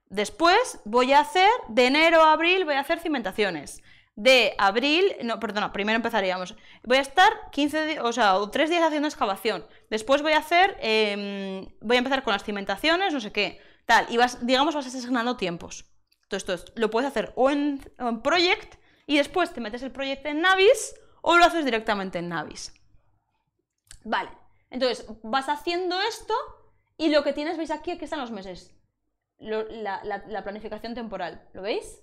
Después voy a hacer, de enero a abril voy a hacer cimentaciones. De abril, no, perdona, primero empezaríamos. Voy a estar 15, o sea, 3 días haciendo excavación. Después voy a hacer, em, voy a empezar con las cimentaciones, no sé qué, tal. Y vas, digamos, vas asignando tiempos. Entonces, lo puedes hacer o en, Project y después te metes el proyecto en Navis o lo haces directamente en Navis. Vale, entonces vas haciendo esto y lo que tienes, veis aquí, aquí están los meses, la, la planificación temporal, ¿lo veis?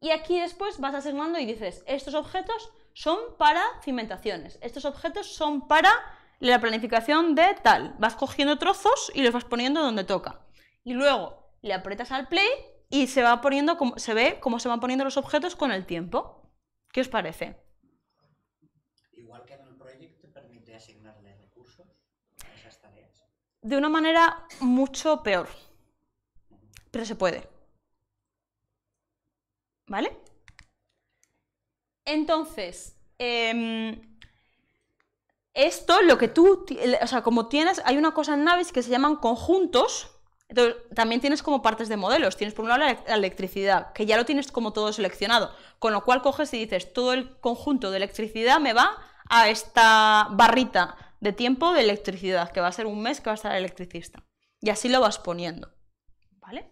Y aquí después vas asignando y dices, estos objetos son para cimentaciones, estos objetos son para la planificación de tal. Vas cogiendo trozos y los vas poniendo donde toca. Y luego le aprietas al play y se, va poniendo, como se ve cómo se van poniendo los objetos con el tiempo. ¿Qué os parece? Igual que en el proyecto, permite asignarle recursos a esas tareas. De una manera mucho peor, pero se puede. ¿Vale? Entonces, em, esto, lo que tú, o sea, como tienes, hay una cosa en Navis que se llaman conjuntos, entonces, también tienes como partes de modelos. Tienes por un lado la electricidad, que ya lo tienes como todo seleccionado, con lo cual coges y dices, todo el conjunto de electricidad me va a esta barrita de tiempo de electricidad, que va a ser un mes que va a estar electricista. Y así lo vas poniendo. ¿Vale?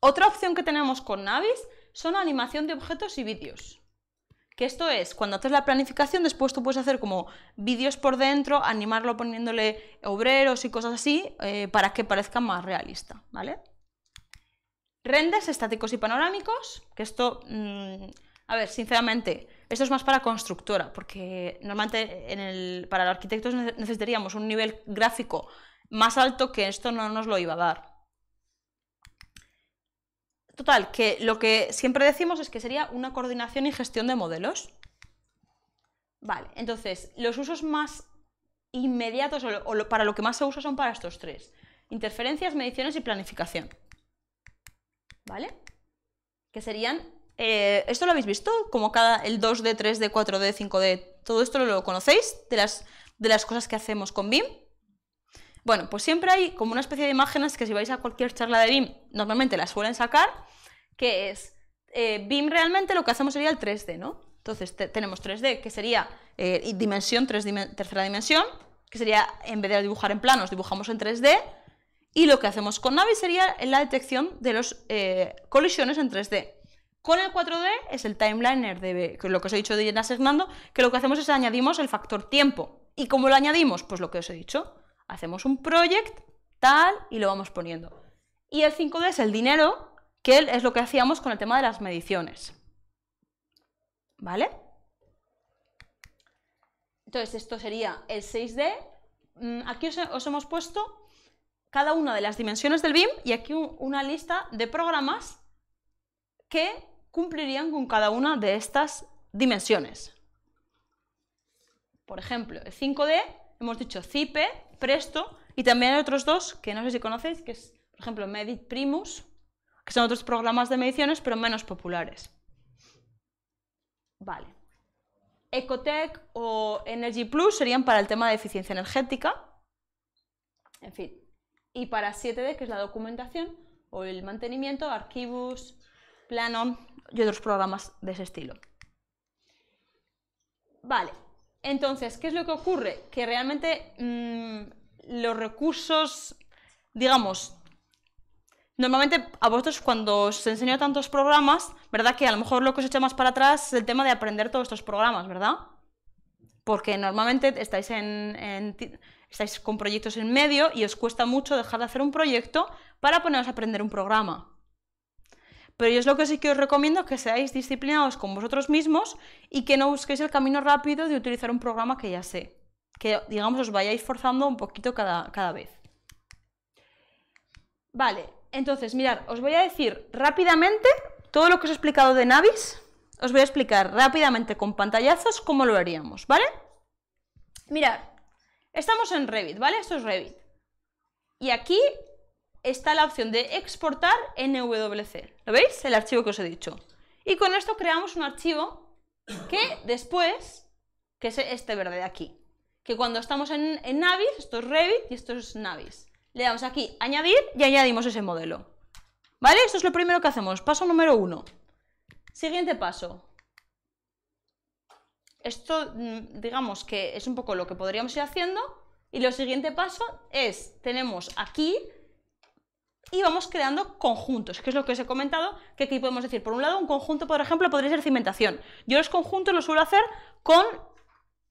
Otra opción que tenemos con Navis son animación de objetos y vídeos. Que esto es, cuando haces la planificación, después tú puedes hacer como vídeos por dentro, animarlo poniéndole obreros y cosas así, eh, para que parezca más realista, ¿vale? Renders estáticos y panorámicos, que esto, mm, a ver, sinceramente, esto es más para constructora, porque normalmente en el, para los arquitectos necesitaríamos un nivel gráfico más alto que esto no nos lo iba a dar, Total, que lo que siempre decimos es que sería una coordinación y gestión de modelos. Vale, entonces, los usos más inmediatos o, para lo que más se usa son para estos tres. Interferencias, mediciones y planificación. ¿Vale? Que serían, eh, esto lo habéis visto, como cada, el 2D, 3D, 4D, 5D, todo esto lo, conocéis, de las, de las cosas que hacemos con BIM. Bueno, pues siempre hay como una especie de imágenes que si vais a cualquier charla de BIM, normalmente las suelen sacar, que es, BIM eh, realmente lo que hacemos sería el 3D, ¿no? Entonces tenemos 3D, que sería eh, dimensión, tercera dimensión, que sería, en vez de dibujar en planos, dibujamos en 3D, y lo que hacemos con Navi sería la detección de las eh, colisiones en 3D. Con el 4D es el timeliner, de, que lo que os he dicho de ir asignando, que lo que hacemos es añadimos el factor tiempo. ¿Y cómo lo añadimos? Pues lo que os he dicho, hacemos un project, tal, y lo vamos poniendo. Y el 5D es el dinero, que es lo que hacíamos con el tema de las mediciones. ¿Vale? Entonces, esto sería el 6D. Mm, aquí os, hemos puesto cada una de las dimensiones del BIM y aquí una lista de programas que cumplirían con cada una de estas dimensiones. Por ejemplo, el 5D, hemos dicho CIPE, Presto, y también hay otros dos que no sé si conocéis, que es, por ejemplo, Medit Primus, que son otros programas de mediciones, pero menos populares. Vale. Ecotec o Energy Plus serían para el tema de eficiencia energética, en fin. Y para 7D, que es la documentación o el mantenimiento, Archivus, Planon y otros programas de ese estilo. Vale, entonces, ¿qué es lo que ocurre? Que realmente mm, los recursos, digamos, normalmente a vosotros cuando os enseño tantos programas, ¿verdad? Que a lo mejor lo que os echa más para atrás es el tema de aprender todos estos programas, ¿verdad? Porque normalmente estáis, en, estáis con proyectos en medio y os cuesta mucho dejar de hacer un proyecto para poneros a aprender un programa. Pero yo es lo que sí que os recomiendo que seáis disciplinados con vosotros mismos y que no busquéis el camino rápido de utilizar un programa que ya sé. Que, digamos, os vayáis forzando un poquito cada, vez. Vale, entonces, mirad, os voy a decir rápidamente todo lo que os he explicado de Navis. Os voy a explicar rápidamente con pantallazos cómo lo haríamos, ¿vale? Mirad, estamos en Revit, ¿vale? Esto es Revit. Y aquí está la opción de exportar NWC. ¿Lo veis? El archivo que os he dicho. Y con esto creamos un archivo que después, que es este verde de aquí, que cuando estamos en, Navis, esto es Revit y esto es Navis, le damos aquí añadir y añadimos ese modelo. ¿Vale? Esto es lo primero que hacemos, paso número uno. Siguiente paso. Esto, mm, digamos que es un poco lo que podríamos ir haciendo. Y lo siguiente paso es, tenemos aquí y vamos creando conjuntos, que es lo que os he comentado, que aquí podemos decir, por un lado, un conjunto, por ejemplo, podría ser cimentación. Yo los conjuntos los suelo hacer con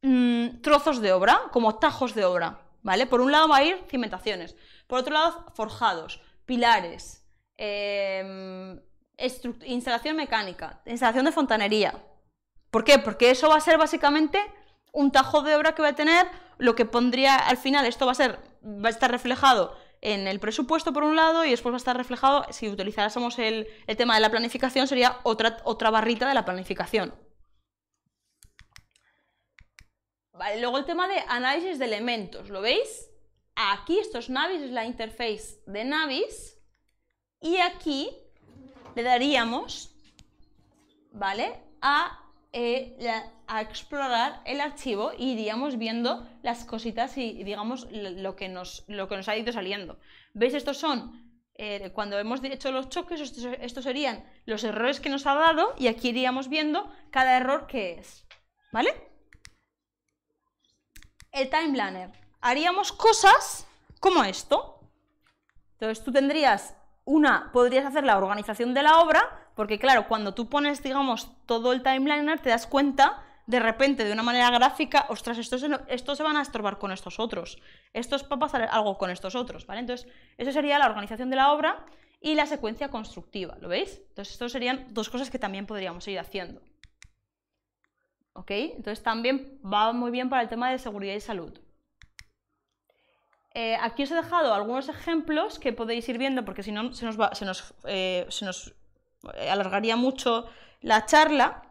mm, trozos de obra, como tajos de obra, ¿vale? Por un lado va a ir cimentaciones, por otro lado, forjados, pilares, em, instalación mecánica, instalación de fontanería. ¿Por qué? Porque eso va a ser básicamente un tajo de obra que va a tener, lo que pondría al final, esto va a ser, va a estar reflejado en el presupuesto por un lado y después va a estar reflejado, si utilizásemos el, tema de la planificación, sería otra, otra barrita de la planificación. luego el tema de análisis de elementos, ¿lo veis? Aquí estos Navis es la interface de Navis y aquí le daríamos, ¿vale? A eh, a explorar el archivo y iríamos viendo las cositas y digamos lo que nos, lo que nos ha ido saliendo. ¿Veis? Estos son, eh, cuando hemos hecho los choques, estos, serían los errores que nos ha dado y aquí iríamos viendo cada error que es. ¿Vale? El time planner. Haríamos cosas como esto. Entonces tú tendrías una, podrías hacer la organización de la obra, porque claro, cuando tú pones, digamos, todo el timeliner, te das cuenta de repente, de una manera gráfica, ostras, estos, se van a estorbar con estos otros. Estos va a pasar algo con estos otros, ¿vale? Entonces, eso sería la organización de la obra y la secuencia constructiva, ¿lo veis? Entonces, estos serían dos cosas que también podríamos ir haciendo. ¿Ok? Entonces, también va muy bien para el tema de seguridad y salud. Eh, aquí os he dejado algunos ejemplos que podéis ir viendo porque si no se nos, va, se nos eh, eh, alargaría mucho la charla.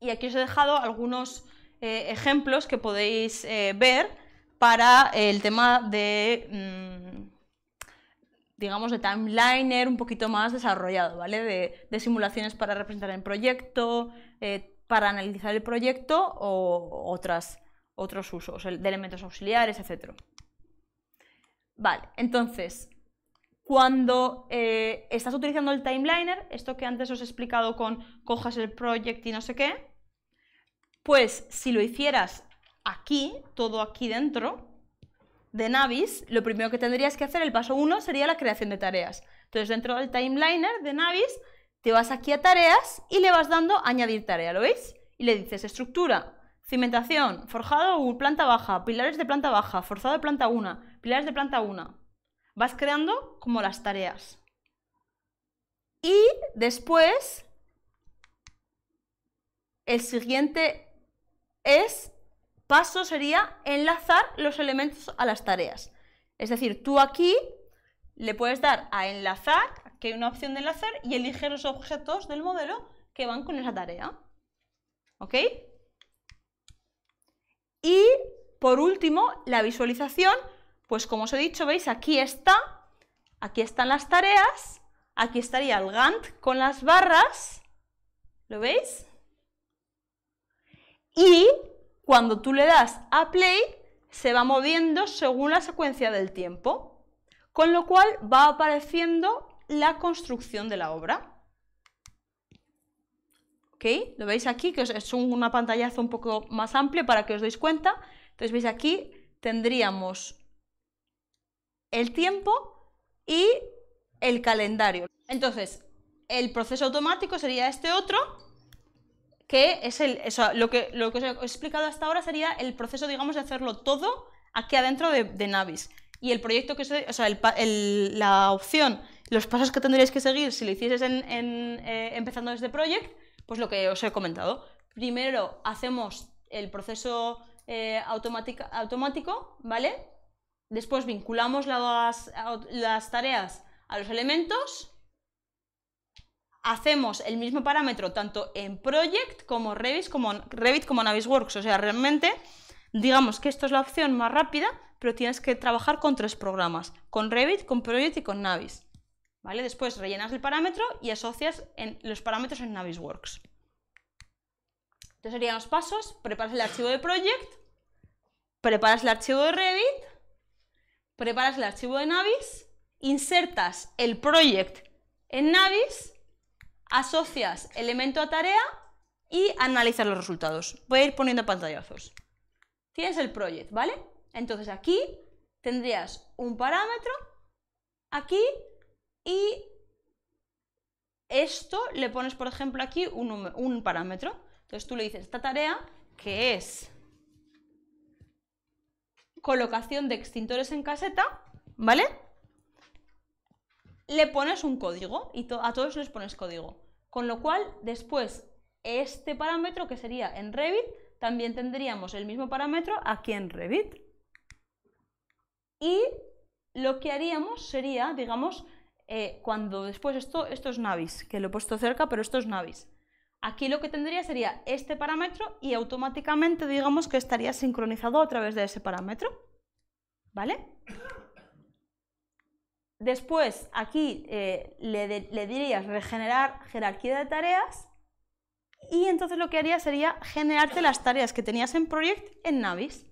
Y aquí os he dejado algunos eh, ejemplos que podéis eh, ver para el tema de, mm, digamos, de timeliner un poquito más desarrollado, ¿vale? De, simulaciones para representar el proyecto, para analizar el proyecto o otras, otros usos de elementos auxiliares, etc. Vale, entonces, cuando eh, estás utilizando el timeliner, esto que antes os he explicado con cojas el project y no sé qué, pues si lo hicieras aquí, todo aquí dentro de Navis, lo primero que tendrías que hacer, el paso 1, sería la creación de tareas. Entonces dentro del timeliner de Navis, te vas aquí a tareas y le vas dando añadir tarea, ¿lo veis? Y le dices estructura, cimentación, forjado planta baja, pilares de planta baja, forzado de planta 1, pilares de planta 1, Vas creando como las tareas. Y después, el siguiente es, paso sería enlazar los elementos a las tareas. Es decir, tú aquí le puedes dar a enlazar, que hay una opción de enlazar, y elige los objetos del modelo que van con esa tarea. ¿Ok? Y, por último, la visualización, pues como os he dicho, veis, aquí está, aquí están las tareas, aquí estaría el Gantt con las barras, ¿lo veis? Y cuando tú le das a play, se va moviendo según la secuencia del tiempo, con lo cual va apareciendo la construcción de la obra. ¿Ok? Lo veis aquí, que es una pantallazo un poco más amplia para que os deis cuenta. Entonces veis aquí, tendríamos el tiempo y el calendario. Entonces, el proceso automático sería este otro, que es el, lo, que, lo que os he explicado hasta ahora sería el proceso, digamos, de hacerlo todo aquí adentro de, Navis. Y el proyecto que se, o sea, la opción, los pasos que tendríais que seguir si lo hicieses en, eh, empezando desde Project, pues lo que os he comentado. Primero hacemos el proceso eh, automático, ¿vale? Después vinculamos las, tareas a los elementos. Hacemos el mismo parámetro tanto en Project como Revit como, Revit como Navisworks. O sea, realmente digamos que esto es la opción más rápida, pero tienes que trabajar con tres programas, con Revit, con Project y con Navis. ¿Vale? Después rellenas el parámetro y asocias los parámetros en Navisworks. Entonces serían los pasos, preparas el archivo de Project, preparas el archivo de Revit, preparas el archivo de Navis, insertas el project en Navis, asocias elemento a tarea y analizas los resultados. Voy a ir poniendo pantallazos. Tienes el project, ¿vale? Entonces aquí tendrías un parámetro, aquí y esto le pones, por ejemplo, aquí un, un parámetro. Entonces tú le dices esta tarea que es colocación de extintores en caseta, ¿vale? Le pones un código y a todos les pones código. Con lo cual, después, este parámetro que sería en Revit, también tendríamos el mismo parámetro aquí en Revit. Y lo que haríamos sería, digamos, eh, cuando después esto, esto es Navis, que lo he puesto cerca, pero esto es Navis. Aquí lo que tendría sería este parámetro y automáticamente digamos que estaría sincronizado a través de ese parámetro. ¿Vale? Después, aquí eh, le, le, dirías regenerar jerarquía de tareas y entonces lo que haría sería generarte las tareas que tenías en Project en Navis.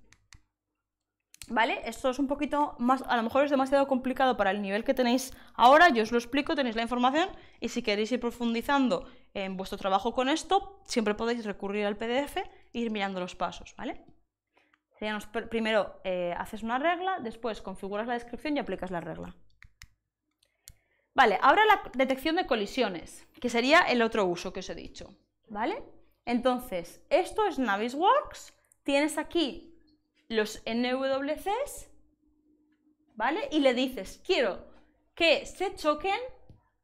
¿Vale? Esto es un poquito más, a lo mejor es demasiado complicado para el nivel que tenéis ahora, yo os lo explico, tenéis la información y si queréis ir profundizando en vuestro trabajo con esto, siempre podéis recurrir al PDF e ir mirando los pasos, ¿vale? primero eh, haces una regla, después configuras la descripción y aplicas la regla. Vale, ahora la detección de colisiones, que sería el otro uso que os he dicho, ¿vale? Entonces, esto es Navisworks, tienes aquí los NWCs, ¿vale? Y le dices, quiero que se choquen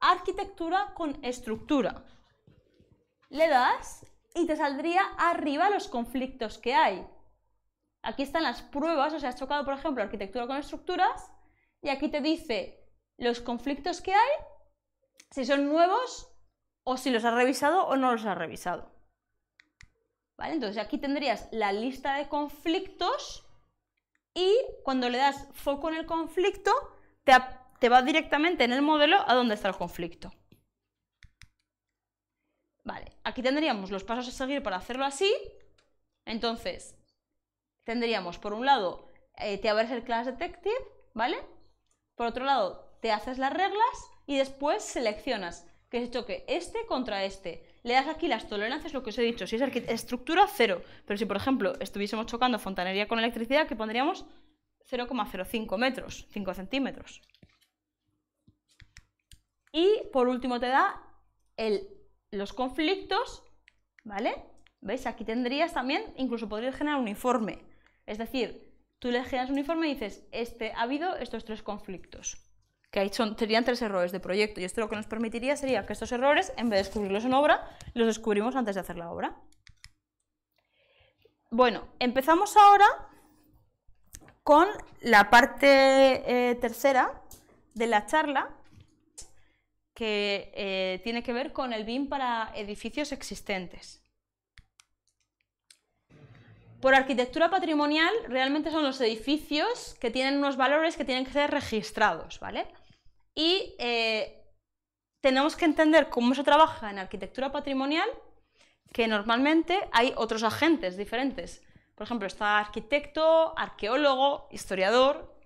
arquitectura con estructura le das y te saldría arriba los conflictos que hay. Aquí están las pruebas, o sea, has chocado, por ejemplo, arquitectura con estructuras, y aquí te dice los conflictos que hay, si son nuevos o si los has revisado o no los has revisado. ¿Vale? Entonces aquí tendrías la lista de conflictos y cuando le das foco en el conflicto, te va directamente en el modelo a dónde está el conflicto. Vale, aquí tendríamos los pasos a seguir para hacerlo así. Entonces, tendríamos por un lado, eh, te abres el class detective, ¿vale? Por otro lado, te haces las reglas y después seleccionas que se choque este contra este. Le das aquí las tolerancias, lo que os he dicho, si es estructura, cero. Pero si, por ejemplo, estuviésemos chocando fontanería con electricidad, que pondríamos 0,05 metros, 5 centímetros. Y por último te da el los conflictos, ¿vale? ¿Veis? Aquí tendrías también, incluso podrías generar un informe. Es decir, tú le generas un informe y dices, este ha habido estos tres conflictos. Que ahí son, serían tres errores de proyecto. Y esto lo que nos permitiría sería que estos errores, en vez de descubrirlos en obra, los descubrimos antes de hacer la obra. Bueno, empezamos ahora con la parte eh, tercera de la charla, que eh, tiene que ver con el BIM para edificios existentes. Por arquitectura patrimonial, realmente son los edificios que tienen unos valores que tienen que ser registrados, ¿vale? Y eh, tenemos que entender cómo se trabaja en arquitectura patrimonial, que normalmente hay otros agentes diferentes. Por ejemplo, está arquitecto, arqueólogo, historiador,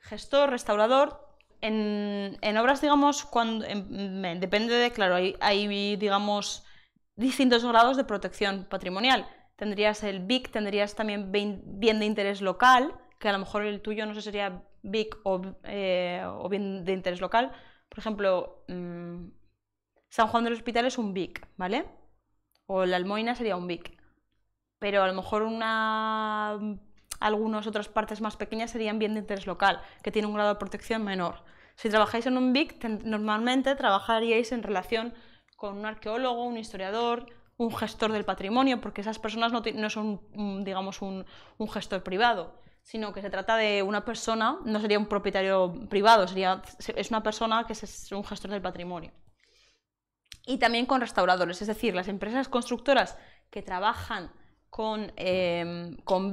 gestor, restaurador, en, obras, digamos, cuando depende de, claro, hay, digamos, distintos grados de protección patrimonial. Tendrías el BIC, tendrías también bien de interés local, que a lo mejor el tuyo no sé sería BIC eh, o, bien de interés local. Por ejemplo, mm, San Juan del Hospital es un BIC, ¿vale? O la Almoina sería un BIC. Pero a lo mejor una algunas otras partes más pequeñas serían bien de interés local, que tiene un grado de protección menor. Si trabajáis en un BIC, normalmente trabajaríais en relación con un arqueólogo, un historiador, un gestor del patrimonio, porque esas personas no, son, mm, digamos, un, gestor privado, sino que se trata de una persona, no sería un propietario privado, sería, es una persona que es un gestor del patrimonio. Y también con restauradores, es decir, las empresas constructoras que trabajan con, eh, con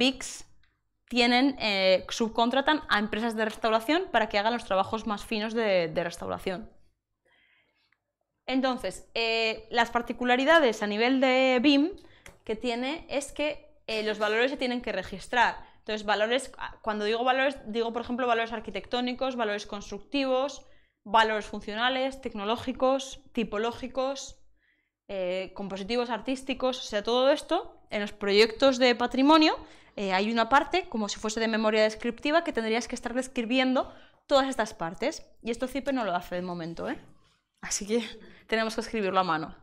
tienen, eh, subcontratan a empresas de restauración para que hagan los trabajos más finos de, restauración. Entonces, eh, las particularidades a nivel de BIM que tiene es que eh, los valores se tienen que registrar. Entonces, valores, ah, cuando digo valores, digo por ejemplo valores arquitectónicos, valores constructivos, valores funcionales, tecnológicos, tipológicos, compositivos artísticos, o sea, todo esto en los proyectos de patrimonio eh, hay una parte, como si fuese de memoria descriptiva, que tendrías que estar describiendo todas estas partes. Y esto Cipe no lo hace de momento, ¿eh? Así que [laughs] tenemos que escribirlo a mano.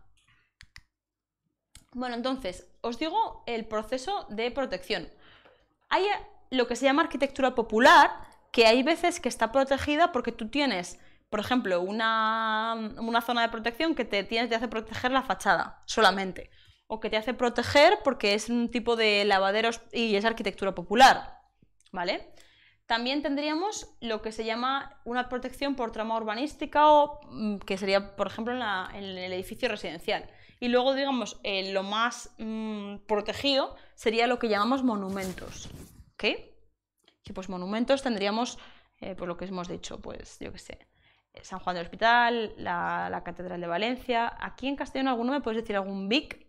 Bueno, entonces, os digo el proceso de protección. Hay eh, lo que se llama arquitectura popular, que hay veces que está protegida porque tú tienes, por ejemplo, una, zona de protección que te tienes proteger la fachada solamente o que te hace proteger porque es un tipo de lavaderos y es arquitectura popular, ¿vale? También tendríamos lo que se llama una protección por trama urbanística o mm, que sería, por ejemplo, en, el edificio residencial. Y luego, digamos, eh, lo más mm, protegido sería lo que llamamos monumentos, ¿ok? Pues, monumentos tendríamos, eh, por pues, lo que hemos dicho, pues yo qué sé, eh, San Juan del Hospital, la, la, Catedral de Valencia. Aquí en Castellón, ¿alguno me puedes decir algún BIC?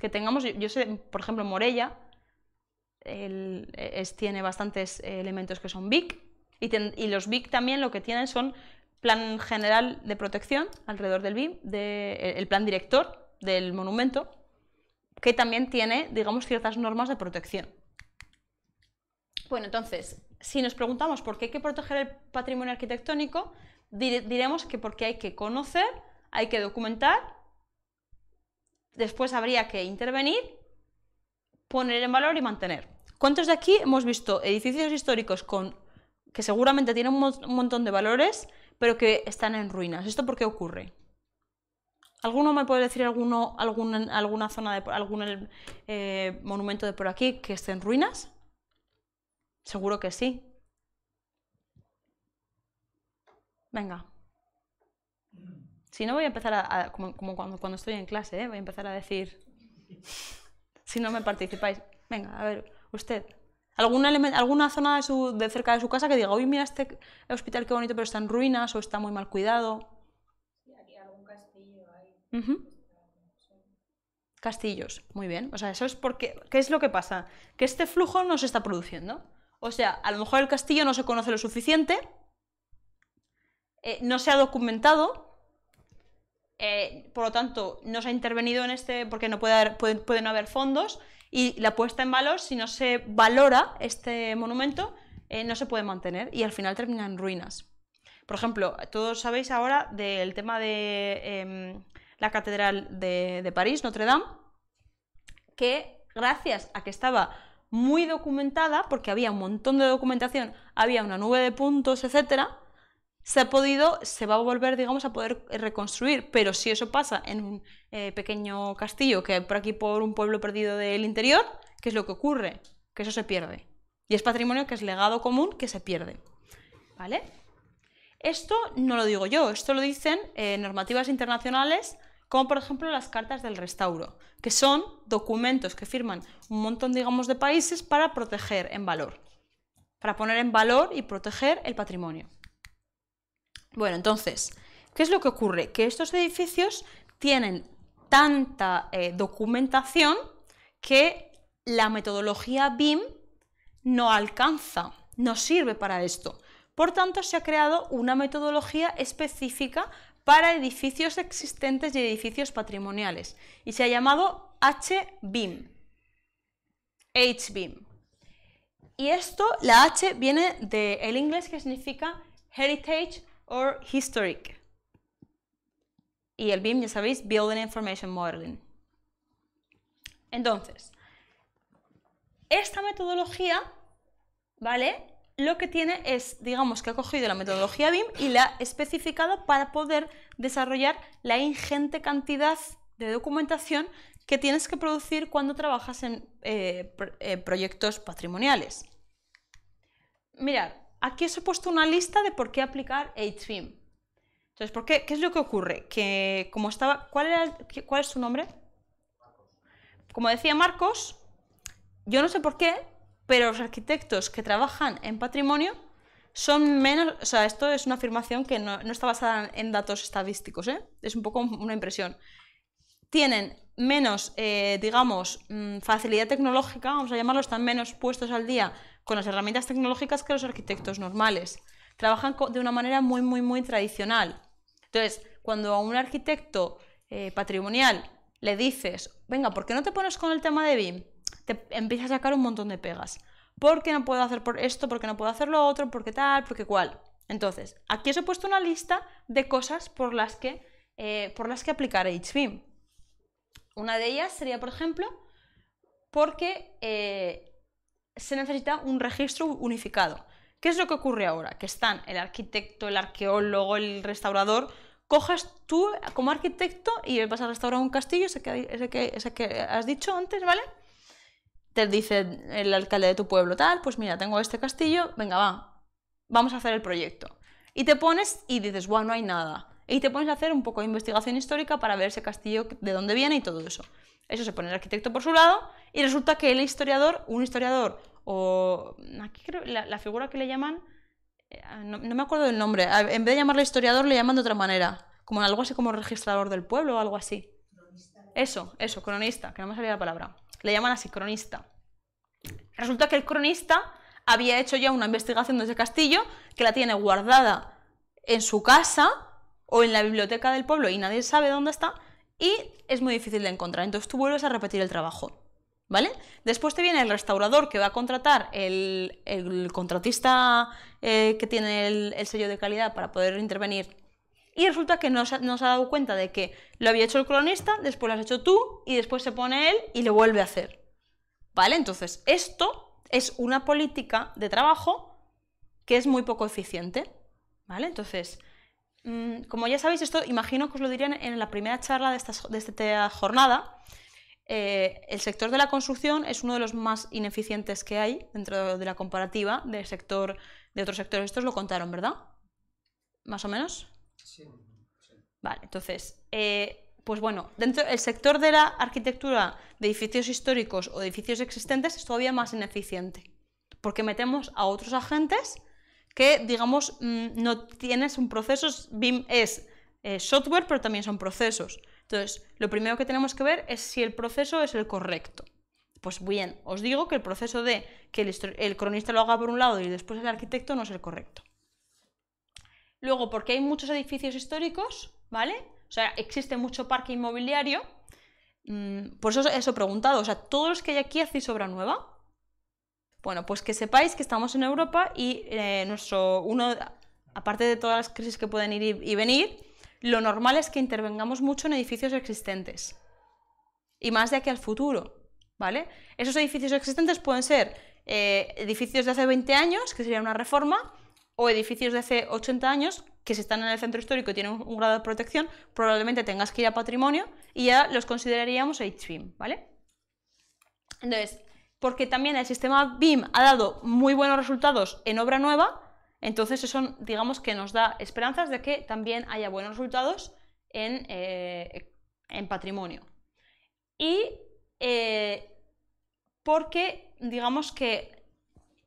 que tengamos, yo sé, por ejemplo, Morella tiene bastantes elementos que son BIC y, los BIC también lo que tienen son plan general de protección alrededor del BIM, e, el plan director del monumento, que también tiene, digamos, ciertas normas de protección. Bueno, entonces, si nos preguntamos por qué hay que proteger el patrimonio arquitectónico, diremos que porque hay que conocer, hay que documentar después habría que intervenir, poner en valor y mantener. ¿Cuántos de aquí hemos visto edificios históricos con, que seguramente tienen un, montón de valores, pero que están en ruinas? ¿Esto por qué ocurre? ¿Alguno me puede decir alguno, algún, alguna zona de algún eh, monumento de por aquí que esté en ruinas? Seguro que sí. Venga, si no, voy a empezar a, como, cuando, estoy en clase, ¿eh? voy a empezar a decir, si no me participáis, venga, a ver, usted, alguna zona de, cerca de su casa que diga, uy, mira este hospital qué bonito, pero está en ruinas o está muy mal cuidado. Sí, aquí algún castillo ahí. Castillos, muy bien. O sea, eso es porque, ¿qué es lo que pasa? Que este flujo no se está produciendo. O sea, a lo mejor el castillo no se conoce lo suficiente, eh, no se ha documentado, eh, por lo tanto, no se ha intervenido en este porque no puede, no haber fondos y la puesta en valor, si no se valora este monumento, eh, no se puede mantener y al final termina en ruinas. Por ejemplo, todos sabéis ahora del tema de em, la Catedral de, de París, Notre Dame, que gracias a que estaba muy documentada, porque había un montón de documentación, había una nube de puntos, etcétera, se ha podido, se va a volver, digamos, a poder reconstruir. Pero si eso pasa en un eh, pequeño castillo que por aquí por un pueblo perdido del interior, ¿qué es lo que ocurre? Que eso se pierde. Y es patrimonio que es legado común que se pierde. ¿Vale? Esto no lo digo yo, esto lo dicen eh, normativas internacionales como por ejemplo las cartas del restauro, que son documentos que firman un montón, digamos, de países para proteger en valor, para poner en valor y proteger el patrimonio. Bueno, entonces, ¿qué es lo que ocurre? Que estos edificios tienen tanta eh, documentación que la metodología BIM no alcanza, no sirve para esto. Por tanto, se ha creado una metodología específica para edificios existentes y edificios patrimoniales y se ha llamado HBIM. HBIM. Y esto, la H viene del inglés que significa Heritage o historic. Y el BIM, ya sabéis, Building Information Modeling. Entonces, esta metodología, ¿vale? Lo que tiene es, digamos, que ha cogido la metodología BIM y la ha especificado para poder desarrollar la ingente cantidad de documentación que tienes que producir cuando trabajas en eh, eh, proyectos patrimoniales. Mirad, aquí os he puesto una lista de por qué aplicar HVIM. Entonces, ¿por qué? es lo que ocurre? Que como estaba, ¿cuál, es su nombre? Como decía Marcos, yo no sé por qué, pero los arquitectos que trabajan en patrimonio son menos, o sea, esto es una afirmación que no, está basada en datos estadísticos, ¿eh? es un poco una impresión. Tienen menos, eh, digamos, mm, facilidad tecnológica, vamos a llamarlos están menos puestos al día con las herramientas tecnológicas que los arquitectos normales. Trabajan de una manera muy, muy, muy tradicional. Entonces, cuando a un arquitecto eh, patrimonial le dices, venga, ¿por qué no te pones con el tema de BIM? Te empieza a sacar un montón de pegas. ¿Por qué no puedo hacer por esto? ¿Por qué no puedo hacer lo otro? ¿Por qué tal? ¿Por qué cual? Entonces, aquí os he puesto una lista de cosas por las que, eh, por las que aplicar HBIM. Una de ellas sería, por ejemplo, porque eh, se necesita un registro unificado. ¿Qué es lo que ocurre ahora? Que están el arquitecto, el arqueólogo, el restaurador. Cojas tú como arquitecto y vas a restaurar un castillo, ese que, ese que, ese que has dicho antes, ¿vale? Te dice el alcalde de tu pueblo, tal, pues mira, tengo este castillo, venga, va, vamos a hacer el proyecto. Y te pones y dices, guau, no hay nada. Y te pones a hacer un poco de investigación histórica para ver ese castillo, de dónde viene y todo eso. Eso se pone el arquitecto por su lado y resulta que el historiador, un historiador, o aquí creo, la, figura que le llaman, eh, no, me acuerdo del nombre, en vez de llamarle historiador le llaman de otra manera, como algo así como registrador del pueblo o algo así. Eso, eso, cronista, que no me salía la palabra. Le llaman así, cronista. Resulta que el cronista había hecho ya una investigación de ese castillo que la tiene guardada en su casa o en la biblioteca del pueblo y nadie sabe dónde está, y es muy difícil de encontrar. Entonces tú vuelves a repetir el trabajo. ¿Vale? Después te viene el restaurador que va a contratar el, contratista eh, que tiene el, sello de calidad para poder intervenir. Y resulta que no se, ha dado cuenta de que lo había hecho el cronista, después lo has hecho tú y después se pone él y lo vuelve a hacer. ¿Vale? Entonces, esto es una política de trabajo que es muy poco eficiente. ¿Vale? Entonces, Mm, como ya sabéis, esto imagino que os lo dirían en la primera charla de esta, jornada. Eh, el sector de la construcción es uno de los más ineficientes que hay dentro de la comparativa del sector de otros sectores. Esto os lo contaron, ¿verdad? ¿Más o menos? Sí. Vale, entonces, eh, pues bueno, dentro del sector de la arquitectura de edificios históricos o edificios existentes es todavía más ineficiente, porque metemos a otros agentes que, digamos, mm, no tienes un proceso, BIM es eh, software, pero también son procesos. Entonces, lo primero que tenemos que ver es si el proceso es el correcto. Pues bien, os digo que el proceso de que el, cronista lo haga por un lado y después el arquitecto no es el correcto. Luego, porque hay muchos edificios históricos, ¿vale? O sea, existe mucho parque inmobiliario. Mm, por pues eso eso he preguntado. O sea, todos los que hay aquí hacéis obra nueva. Bueno, pues que sepáis que estamos en Europa y eh, nuestro uno, aparte de todas las crisis que pueden ir y, venir, lo normal es que intervengamos mucho en edificios existentes y más de aquí al futuro, ¿vale? Esos edificios existentes pueden ser eh, edificios de hace 20 años, que sería una reforma, o edificios de hace 80 años que si están en el centro histórico y tienen un, grado de protección, probablemente tengas que ir a patrimonio y ya los consideraríamos HBIM, ¿vale? Entonces, porque también el sistema BIM ha dado muy buenos resultados en obra nueva, entonces eso digamos que nos da esperanzas de que también haya buenos resultados en, eh, patrimonio. Y eh, porque digamos que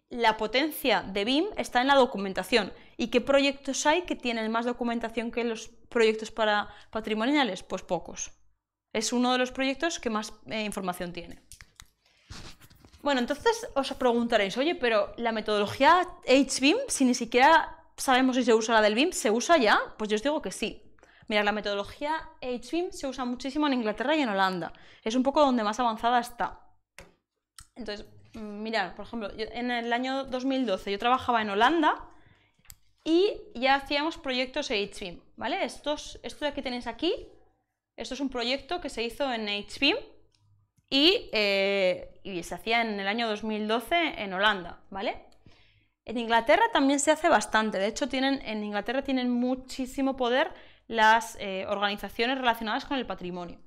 la potencia de BIM está en la documentación. ¿Y qué proyectos hay que tienen más documentación que los proyectos para patrimoniales? Pues pocos. Es uno de los proyectos que más eh, información tiene. Bueno, entonces os preguntaréis, oye, pero la metodología HBIM, si ni siquiera sabemos si se usa la del BIM, ¿se usa ya? Pues yo os digo que sí. Mira, la metodología HBIM se usa muchísimo en Inglaterra y en Holanda. Es un poco donde más avanzada está. Entonces, mirad, por ejemplo, en el año 2012 yo trabajaba en Holanda y ya hacíamos proyectos HBIM, ¿vale? Estos, esto de aquí tenéis aquí, esto es un proyecto que se hizo en HBIM eh, y, se hacía en el año 2012 en Holanda, ¿vale? En Inglaterra también se hace bastante, de hecho tienen, en Inglaterra tienen muchísimo poder las eh, organizaciones relacionadas con el patrimonio.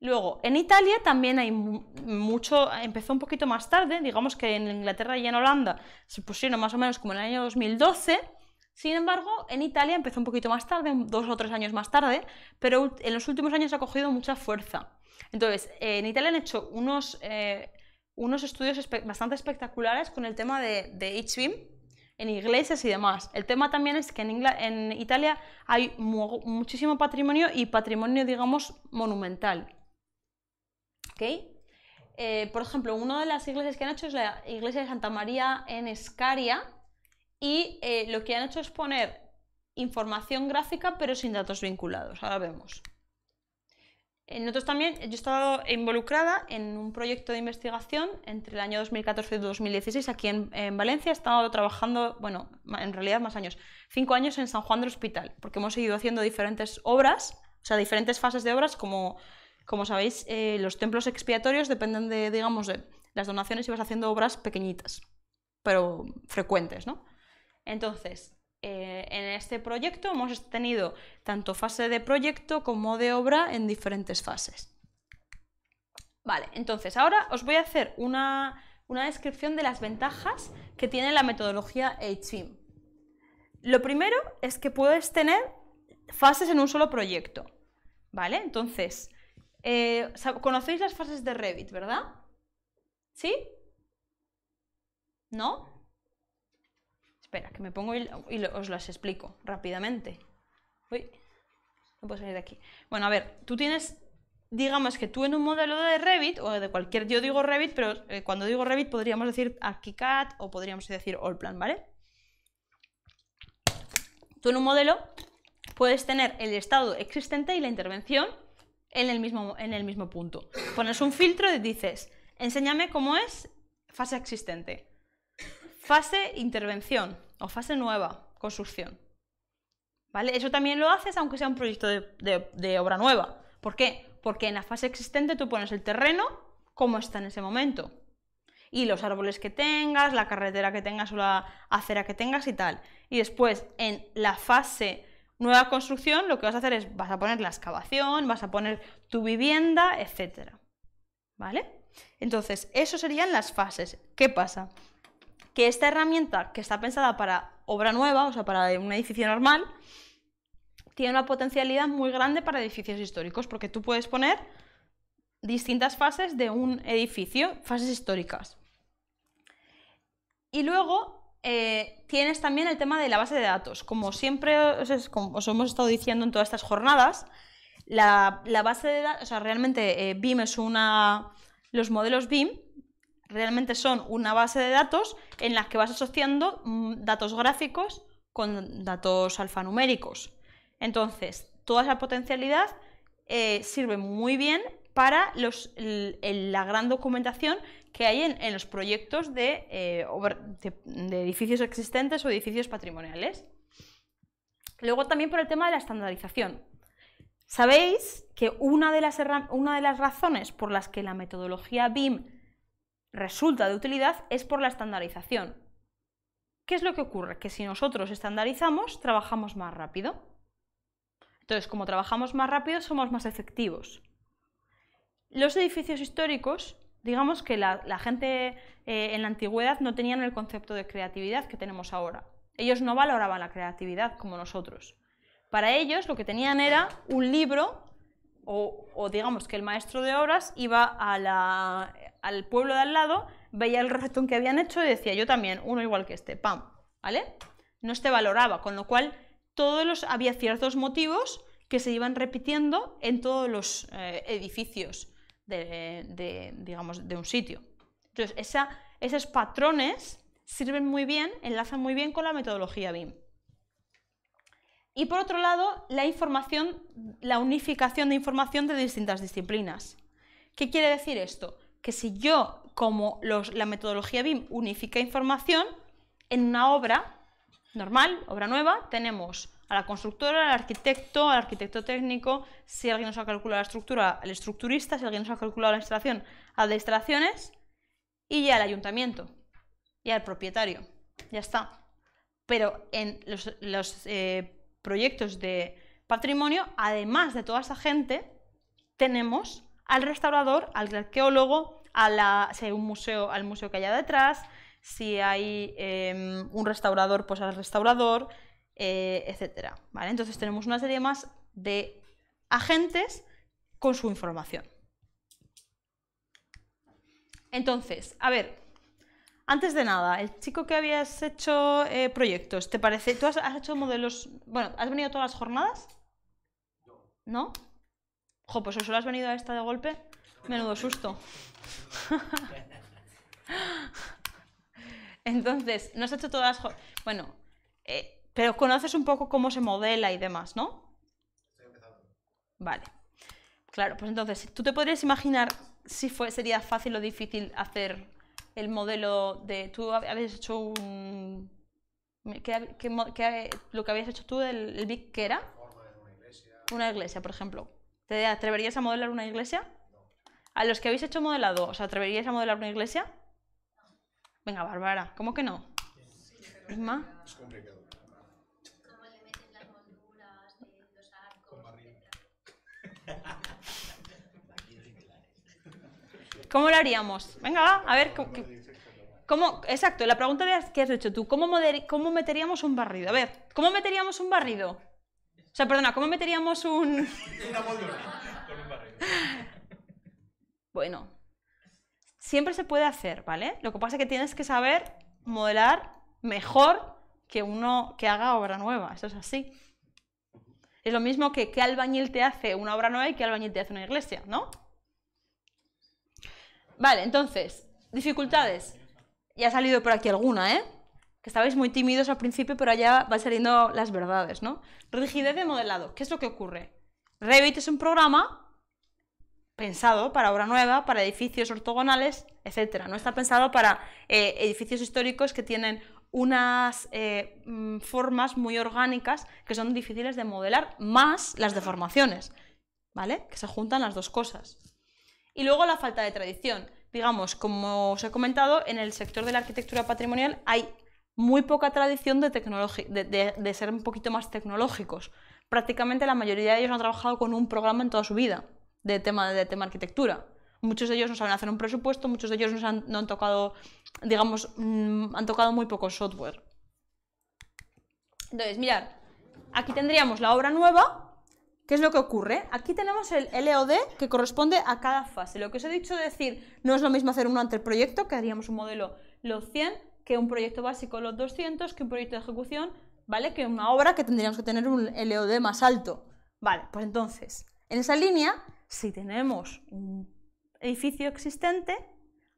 Luego, en Italia también hay mucho, empezó un poquito más tarde, digamos que en Inglaterra y en Holanda se pusieron más o menos como en el año 2012, sin embargo, en Italia empezó un poquito más tarde, dos o tres años más tarde, pero en los últimos años ha cogido mucha fuerza. Entonces, eh, en Italia han hecho unos, eh, estudios bastante espectaculares con el tema de, de HBIM en iglesias y demás. El tema también es que en, Italia hay muchísimo patrimonio y patrimonio, digamos, monumental. Eh, por ejemplo, una de las iglesias que han hecho es la iglesia de Santa María en Escaria y lo que han hecho es poner información gráfica pero sin datos vinculados. Ahora vemos. Eh, nosotros también, yo he estado involucrada en un proyecto de investigación entre el año 2014 y 2016 aquí en, Valencia. He estado trabajando, bueno, en realidad más años, cinco años en San Juan del Hospital, porque hemos seguido haciendo diferentes obras, o sea, diferentes fases de obras, como, como sabéis, eh, los templos expiatorios dependen de, digamos, de las donaciones y vas haciendo obras pequeñitas, pero frecuentes, ¿no? Entonces, eh, en este proyecto hemos tenido tanto fase de proyecto como de obra en diferentes fases. Vale, entonces ahora os voy a hacer una, descripción de las ventajas que tiene la metodología HBIM. Lo primero es que puedes tener fases en un solo proyecto, ¿vale? Entonces, eh, ¿conocéis las fases de Revit, verdad? ¿Sí? ¿No? Espera, que me pongo y, os las explico rápidamente. Uy, no puedo salir de aquí. Bueno, a ver, tú tienes, digamos que tú en un modelo de Revit, o de cualquier, yo digo Revit, pero eh, cuando digo Revit podríamos decir ArchiCAD o podríamos decir Allplan, ¿vale? Tú en un modelo puedes tener el estado existente y la intervención en el mismo, en el mismo punto. Pones un filtro y dices, enséñame cómo es fase existente. Fase intervención o fase nueva, construcción. ¿Vale? Eso también lo haces aunque sea un proyecto de, obra nueva. ¿Por qué? Porque en la fase existente tú pones el terreno como está en ese momento. Y los árboles que tengas, la carretera que tengas o la acera que tengas y tal. Y después, en la fase nueva construcción, lo que vas a hacer es, vas a poner la excavación, vas a poner tu vivienda, etcétera ¿Vale? Entonces, eso serían las fases. ¿Qué pasa? que esta herramienta que está pensada para obra nueva, o sea, para un edificio normal, tiene una potencialidad muy grande para edificios históricos, porque tú puedes poner distintas fases de un edificio, fases históricas. Y luego eh, tienes también el tema de la base de datos. Como siempre os, hemos estado diciendo en todas estas jornadas, la, base de datos, o sea, realmente eh, BIM es una... Los modelos BIM realmente son una base de datos en las que vas asociando mm, datos gráficos con datos alfanuméricos. Entonces, toda esa potencialidad eh, sirve muy bien para los, la gran documentación que hay en, los proyectos eh, de, de, edificios existentes o edificios patrimoniales. Luego también por el tema de la estandarización. Sabéis que una de las, una de las razones por las que la metodología BIM resulta de utilidad es por la estandarización. ¿Qué es lo que ocurre? Que si nosotros estandarizamos, trabajamos más rápido. Entonces, como trabajamos más rápido, somos más efectivos. Los edificios históricos, digamos que la, gente eh, en la antigüedad no tenían el concepto de creatividad que tenemos ahora. Ellos no valoraban la creatividad como nosotros. Para ellos lo que tenían era un libro o, o, digamos que el maestro de obras iba a la al pueblo de al lado, veía el reflectón que habían hecho y decía yo también, uno igual que este, pam, ¿vale? No este valoraba, con lo cual todos los, había ciertos motivos que se iban repitiendo en todos los eh, edificios de, digamos, de un sitio. Entonces, esa, esos patrones sirven muy bien, enlazan muy bien con la metodología BIM. Y por otro lado, la información, la unificación de información de distintas disciplinas. ¿Qué quiere decir esto? que si yo, como la metodología BIM unifica información, en una obra normal, obra nueva, tenemos a la constructora, al arquitecto, al arquitecto técnico, si alguien nos ha calculado la estructura, al estructurista, si alguien nos ha calculado la instalación, al de instalaciones, y ya al ayuntamiento, y al propietario. Ya está. Pero en los, eh, proyectos de patrimonio, además de toda esa gente, tenemos al restaurador, al arqueólogo, a la, si hay un museo, al museo que haya detrás, si hay em, un restaurador, pues al restaurador, eh, etcétera. Entonces tenemos una serie más de agentes con su información. Entonces, a ver, antes de nada, el chico que habías hecho eh, proyectos, ¿te parece? ¿Tú has, hecho modelos? Bueno, ¿has venido todas las jornadas? ¿No? Jo, pues solo has venido a esta de golpe. Menudo susto. [laughs] Entonces, no has hecho todas Bueno, eh, pero conoces un poco cómo se modela y demás, ¿no? Vale. Claro, pues entonces, ¿tú te podrías imaginar si fue, sería fácil o difícil hacer el modelo de... Tú habías hecho un... ¿Qué, lo que habías hecho tú, del big qué era? Una iglesia, por ejemplo. ¿Te atreverías a modelar una iglesia? ¿A los que habéis hecho modelado, os atreverías a modelar una iglesia? Venga, Bárbara, ¿cómo que no? Es complicado. Eh, ¿Cómo lo haríamos? Venga, va, a ver. ¿cómo, exacto, la pregunta es, has hecho tú? ¿Cómo, ¿Cómo meteríamos un barrido? A ver, ¿cómo meteríamos un barrido? O sea, perdona, ¿cómo meteríamos un...? Una con un Bueno, siempre se puede hacer, ¿vale? Lo que pasa es que tienes que saber modelar mejor que uno que haga obra nueva, eso es así. Es lo mismo que qué albañil te hace una obra nueva y qué albañil te hace una iglesia, ¿no? Vale, entonces, dificultades. Ya ha salido por aquí alguna, ¿eh? que estabais muy tímidos al principio, pero allá van saliendo las verdades, ¿no? Rigidez de modelado. ¿Qué es lo que ocurre? Revit es un programa pensado para obra nueva, para edificios ortogonales, etc. No está pensado para eh, edificios históricos que tienen unas eh, mm, formas muy orgánicas que son difíciles de modelar, más las deformaciones, ¿vale? Que se juntan las dos cosas. Y luego la falta de tradición. Digamos, como os he comentado, en el sector de la arquitectura patrimonial hay muy poca tradición de, de, ser un poquito más tecnológicos. Prácticamente la mayoría de ellos han trabajado con un programa en toda su vida de tema, de tema arquitectura. Muchos de ellos no saben hacer un presupuesto, muchos de ellos no han, tocado, digamos, mm, han tocado muy poco software. Entonces, mirad, aquí tendríamos la obra nueva, ¿Qué es lo que ocurre? Aquí tenemos el LOD que corresponde a cada fase. Lo que os he dicho de decir, no es lo mismo hacer el anteproyecto, que haríamos un modelo los 100, que un proyecto básico los 200, que un proyecto de ejecución, ¿vale? Que una obra que tendríamos que tener un LOD más alto. Vale, pues entonces, en esa línea, si tenemos un edificio existente,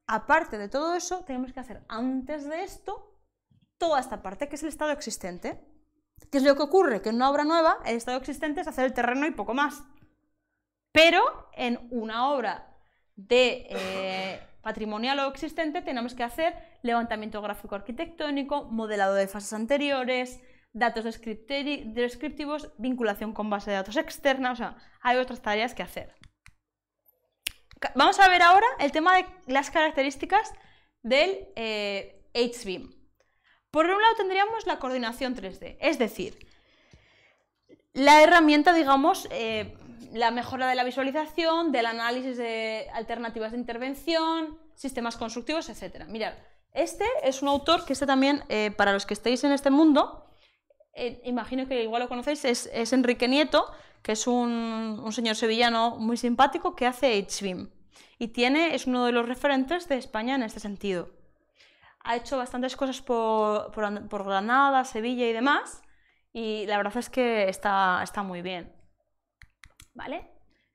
aparte de todo eso, tenemos que hacer antes de esto toda esta parte que es el estado existente. ¿Qué es lo que ocurre? Que en una obra nueva, el estado existente es hacer el terreno y poco más. Pero en una obra de eh, patrimonial o existente, tenemos que hacer levantamiento gráfico arquitectónico, modelado de fases anteriores, datos descriptivos, vinculación con base de datos externa, o sea, hay otras tareas que hacer. Vamos a ver ahora el tema de las características del eh, Por un lado tendríamos la coordinación 3D, es decir, la herramienta, digamos, eh, la mejora de la visualización, del análisis de alternativas de intervención, sistemas constructivos, etcétera. Mirad, este es un autor que este también, eh, para los que estéis en este mundo, eh, imagino que igual lo conocéis, es, Enrique Nieto, que es un, señor sevillano muy simpático que hace HBIM y tiene, es uno de los referentes de España en este sentido. Ha hecho bastantes cosas por, por Granada, Sevilla y demás, y la verdad es que está, está muy bien.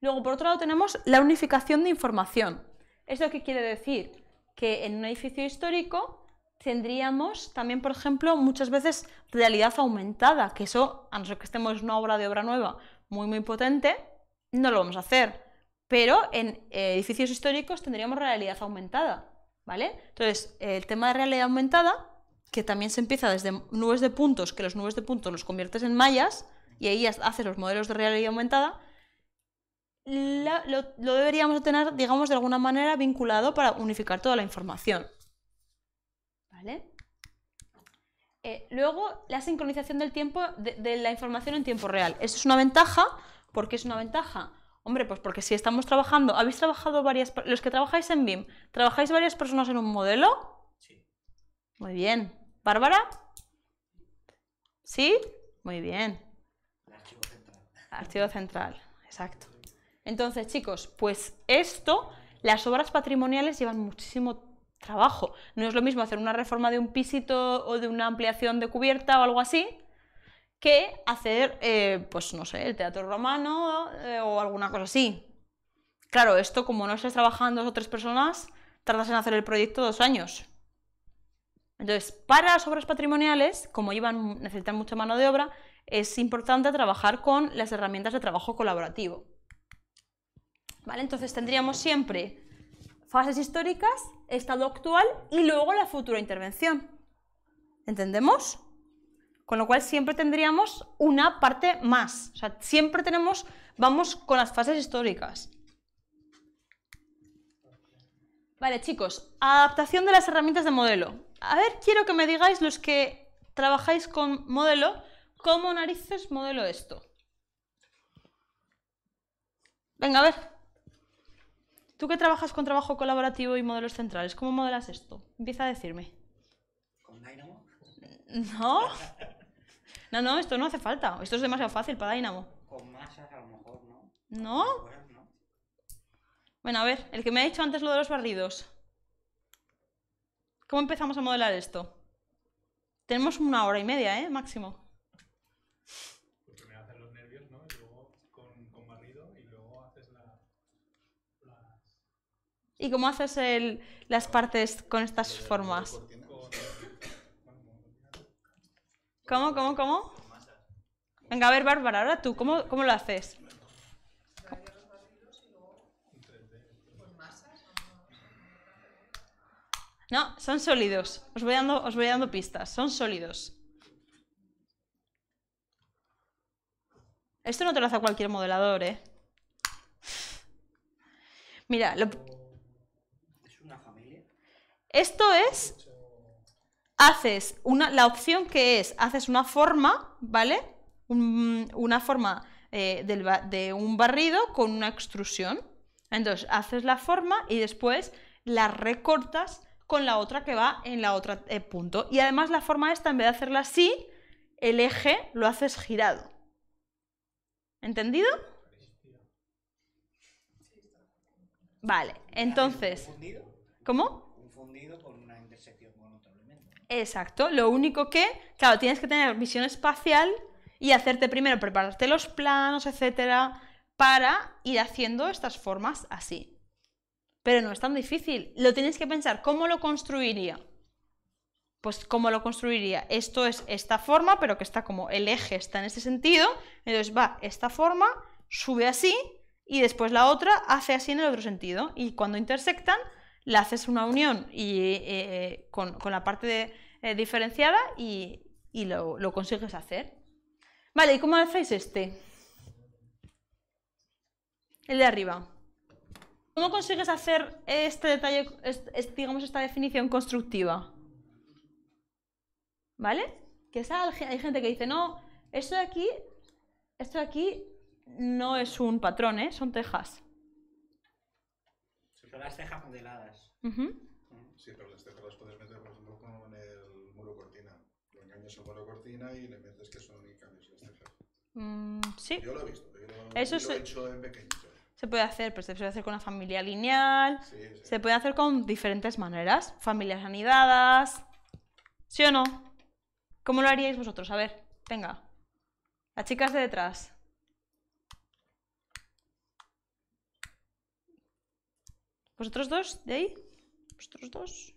Luego, por otro lado, tenemos la unificación de información. ¿Esto qué quiere decir? Que en un edificio histórico tendríamos también, por ejemplo, muchas veces realidad aumentada, que eso, a no ser que estemos en una obra de obra nueva muy, muy potente, no lo vamos a hacer. Pero en eh, edificios históricos tendríamos realidad aumentada, ¿vale? Entonces, el tema de realidad aumentada, que también se empieza desde nubes de puntos, que los nubes de puntos los conviertes en mallas, y ahí haces los modelos de realidad aumentada, lo, deberíamos tener, digamos, de alguna manera vinculado para unificar toda la información. ¿Vale? Eh, luego, la sincronización del tiempo, de, la información en tiempo real. ¿Eso es una ventaja. ¿Por qué es una ventaja? Hombre, pues porque si estamos trabajando, habéis trabajado varias, los que trabajáis en BIM, ¿trabajáis varias personas en un modelo? Sí. Muy bien. ¿Bárbara? ¿Sí? Muy bien. archivo central. Archivo central, exacto. Entonces, chicos, pues esto, las obras patrimoniales llevan muchísimo trabajo. No es lo mismo hacer una reforma de un pisito o de una ampliación de cubierta o algo así que hacer, eh, pues no sé, el teatro romano eh, o alguna cosa así. Claro, esto como no estás trabajando dos o tres personas, tardas en hacer el proyecto dos años. Entonces, para las obras patrimoniales, como llevan, necesitan mucha mano de obra, es importante trabajar con las herramientas de trabajo colaborativo. ¿Vale? Entonces tendríamos siempre fases históricas, estado actual y luego la futura intervención. ¿Entendemos? Con lo cual siempre tendríamos una parte más. O sea, siempre tenemos, vamos con las fases históricas. Vale, chicos, adaptación de las herramientas de modelo. A ver, quiero que me digáis los que trabajáis con modelo, ¿cómo narices modelo esto? Venga, a ver. Tú que trabajas con trabajo colaborativo y modelos centrales, ¿cómo modelas esto? Empieza a decirme. ¿Con Dynamo? No. No, no, esto no hace falta. Esto es demasiado fácil para Dynamo. Con masas a lo mejor, ¿no? ¿No? Bueno, a ver, el que me ha dicho antes lo de los barridos. ¿Cómo empezamos a modelar esto? Tenemos una hora y media, ¿eh? Máximo. ¿Y cómo haces las partes con estas formas? ¿Cómo, cómo, cómo? Venga, a ver, Bárbara, ahora tú, ¿cómo, lo haces? No, son sólidos. Os voy dando, os voy dando pistas. Son sólidos. Esto no te lo hace cualquier modelador, ¿eh? Mira, lo, esto es, haces una, la opción que es, haces una forma, ¿vale? una forma eh, de un barrido con una extrusión. Entonces, haces la forma y después la recortas con la otra que va en la otra eh, punto. Y además la forma esta, en vez de hacerla así, el eje lo haces girado. ¿Entendido? Vale, entonces... ¿Cómo? con una intersección Exacto, lo único que, claro, tienes que tener visión espacial y hacerte primero, prepararte los planos, etcétera, para ir haciendo estas formas así. Pero no es tan difícil, lo tienes que pensar, ¿cómo lo construiría? Pues cómo lo construiría. Esto es esta forma, pero que está como el eje está en ese sentido. Entonces va esta forma, sube así y después la otra hace así en el otro sentido. Y cuando intersectan, le haces una unión y, eh, con, la parte eh, diferenciada y, lo, consigues hacer. Vale, ¿y cómo hacéis este? El de arriba. ¿Cómo consigues hacer este detalle, digamos, esta definición constructiva? ¿Vale? Que hay gente que dice, no, esto de aquí, esto aquí no es un patrón, ¿eh? son tejas. Son las tejas modeladas. Sí, pero las tejas las puedes meter, por ejemplo, con el muro cortina. Lo engañas al muro cortina y le metes que son y cambias las mm, sí. Yo lo he visto, yo Eso lo he hecho en pequeño. Se puede hacer, pero pues, se puede hacer con una familia lineal, se puede hacer con diferentes maneras, familias anidadas, ¿sí o no? ¿Cómo lo haríais vosotros? A ver, venga, las chicas de detrás. ¿Vosotros dos de ahí? dos.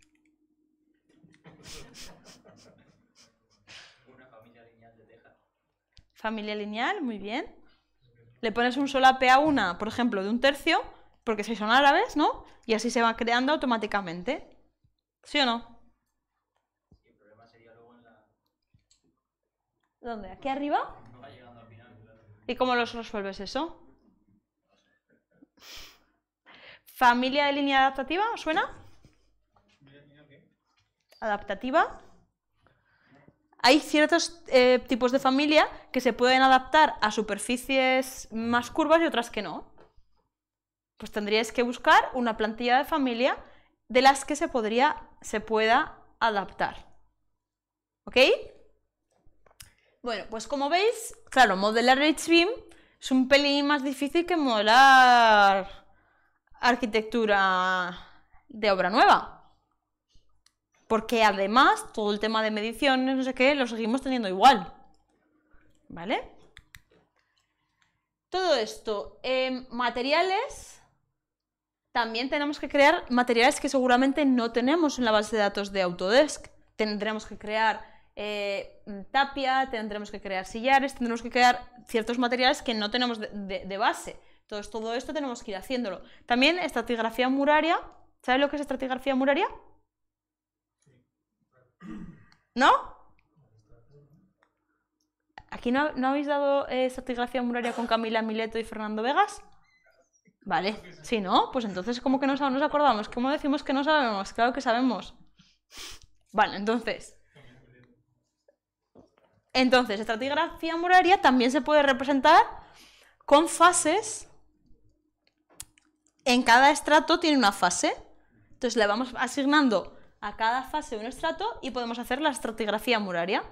Una familia lineal Familia lineal, muy bien. Le pones un AP a una, por ejemplo, de un tercio, porque si son árabes, ¿no? Y así se va creando automáticamente. ¿Sí o no? el problema sería luego en la... ¿Dónde? ¿Aquí arriba? ¿Y cómo los resuelves eso? ¿Familia de línea adaptativa? ¿Suena? adaptativa. Hay ciertos eh, tipos de familia que se pueden adaptar a superficies más curvas y otras que no. Pues tendríais que buscar una plantilla de familia de las que se, podría, se pueda adaptar. ¿Ok? Bueno, pues como veis, claro, modelar HBIM es un pelín más difícil que modelar arquitectura de obra nueva. Porque además todo el tema de mediciones, no sé qué, lo seguimos teniendo igual. ¿Vale? Todo esto, eh, materiales, también tenemos que crear materiales que seguramente no tenemos en la base de datos de Autodesk. Tendremos que crear eh, tapia, tendremos que crear sillares, tendremos que crear ciertos materiales que no tenemos de, base. Entonces todo esto tenemos que ir haciéndolo. También estratigrafía muraria. ¿Sabes lo que es estratigrafía muraria? ¿No? ¿Aquí no, no habéis dado estratigrafía eh, muraria con Camila Mileto y Fernando Vegas? Vale, si no, pues entonces como que no nos acordamos, ¿cómo decimos que no sabemos? Claro que sabemos. Vale, entonces. Entonces, estratigrafía muraria también se puede representar con fases. En cada estrato tiene una fase. Entonces le vamos asignando a cada fase de un estrato y podemos hacer la estratigrafía muraria.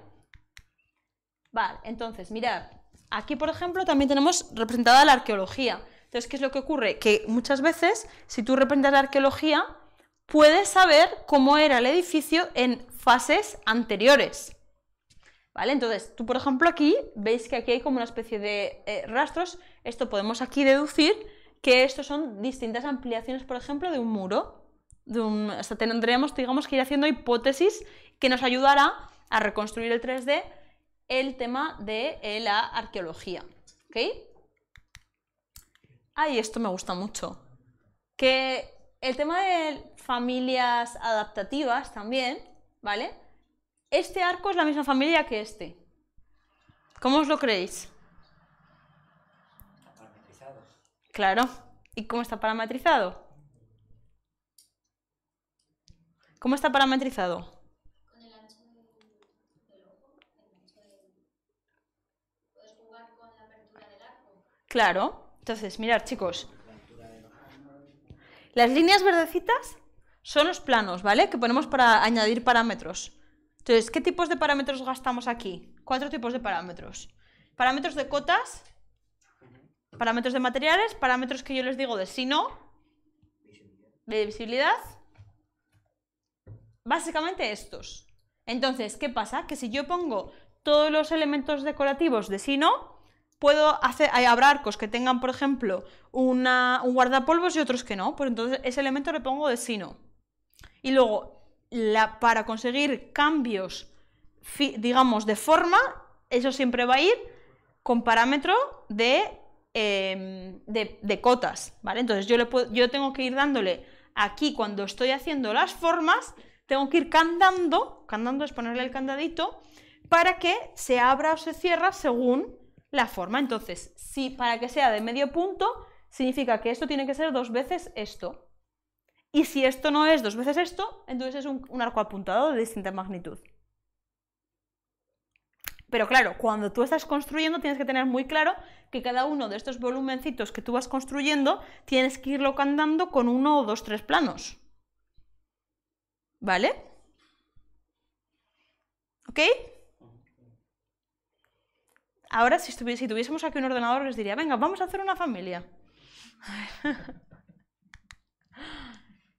Vale, entonces, mirad, aquí por ejemplo también tenemos representada la arqueología. Entonces, ¿qué es lo que ocurre? Que muchas veces, si tú representas la arqueología, puedes saber cómo era el edificio en fases anteriores. ¿Vale? Entonces, tú por ejemplo aquí, veis que aquí hay como una especie de eh, rastros, esto podemos aquí deducir que estos son distintas ampliaciones, por ejemplo, de un muro hasta tendremos, digamos, que ir haciendo hipótesis que nos ayudará a reconstruir el 3D el tema de eh, la arqueología. ¿Ok? Ay, esto me gusta mucho. Que el tema de familias adaptativas también, ¿vale? Este arco es la misma familia que este. ¿Cómo os lo creéis? Parametrizado. Claro. ¿Y cómo está parametrizado? ¿Cómo está parametrizado? Claro. Entonces, mirad, chicos. Las líneas verdecitas son los planos, ¿vale? Que ponemos para añadir parámetros. Entonces, ¿qué tipos de parámetros gastamos aquí? Cuatro tipos de parámetros. Parámetros de cotas, parámetros de materiales, parámetros que yo les digo de sino. de visibilidad básicamente estos. Entonces, ¿qué pasa? Que si yo pongo todos los elementos decorativos de sino puedo hacer, habrá arcos que tengan, por ejemplo, un guardapolvos y otros que no, pues entonces ese elemento le pongo de sino Y luego, la, para conseguir cambios, digamos, de forma, eso siempre va a ir con parámetro de, em, de, cotas, ¿vale? Entonces yo, yo tengo que ir dándole aquí cuando estoy haciendo las formas, tengo que ir candando, candando es ponerle el candadito, para que se abra o se cierra según la forma. Entonces, si para que sea de medio punto, significa que esto tiene que ser dos veces esto. Y si esto no es dos veces esto, entonces es un, arco apuntado de distinta magnitud. Pero claro, cuando tú estás construyendo tienes que tener muy claro que cada uno de estos volumencitos que tú vas construyendo tienes que irlo candando con uno o dos, tres planos. ¿Vale? ¿Ok? Ahora, si, si tuviésemos aquí un ordenador, les diría, venga, vamos a hacer una familia. [laughs]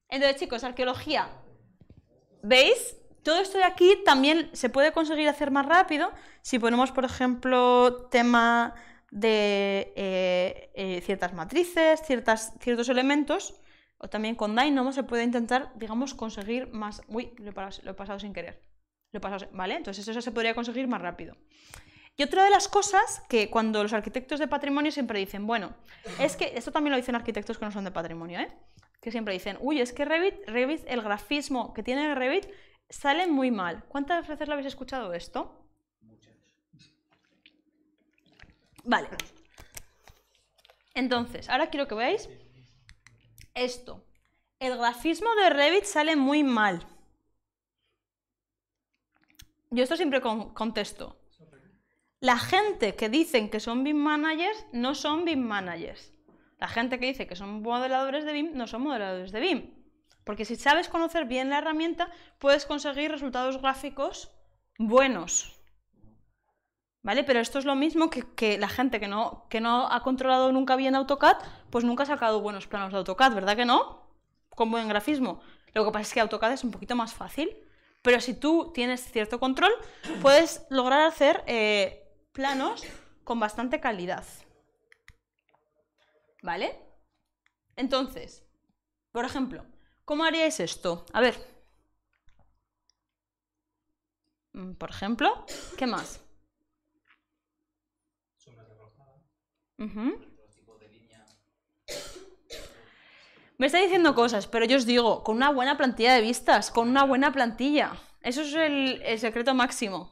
Entonces, chicos, arqueología. ¿Veis? Todo esto de aquí también se puede conseguir hacer más rápido si ponemos, por ejemplo, tema de eh, eh, ciertas matrices, ciertas, ciertos elementos o también con Dynamo se puede intentar, digamos, conseguir más... Uy, lo he, pasado, sin querer. Lo he pasado ¿Vale? Entonces eso se podría conseguir más rápido. Y otra de las cosas que cuando los arquitectos de patrimonio siempre dicen, bueno, es que, esto también lo dicen arquitectos que no son de patrimonio, ¿eh? que siempre dicen, uy, es que Revit, Revit, el grafismo que tiene Revit sale muy mal. ¿Cuántas veces lo habéis escuchado esto? Muchas. Vale. Entonces, ahora quiero que veáis esto. El grafismo de Revit sale muy mal. Yo esto siempre contesto. La gente que dicen que son BIM managers no son BIM managers. La gente que dice que son modeladores de BIM no son modeladores de BIM. Porque si sabes conocer bien la herramienta, puedes conseguir resultados gráficos buenos. ¿Vale? Pero esto es lo mismo que, la gente que no, ha controlado nunca bien AutoCAD, pues nunca ha sacado buenos planos de AutoCAD, ¿verdad que no? Con buen grafismo. Lo que pasa es que AutoCAD es un poquito más fácil, pero si tú tienes cierto control, puedes lograr hacer eh, planos con bastante calidad. ¿Vale? Entonces, por ejemplo, ¿cómo haríais esto? A ver. Mm, por ejemplo, ¿qué más? Me está diciendo cosas, pero yo os digo, con una buena plantilla de vistas, con una buena plantilla. Eso es el, secreto máximo.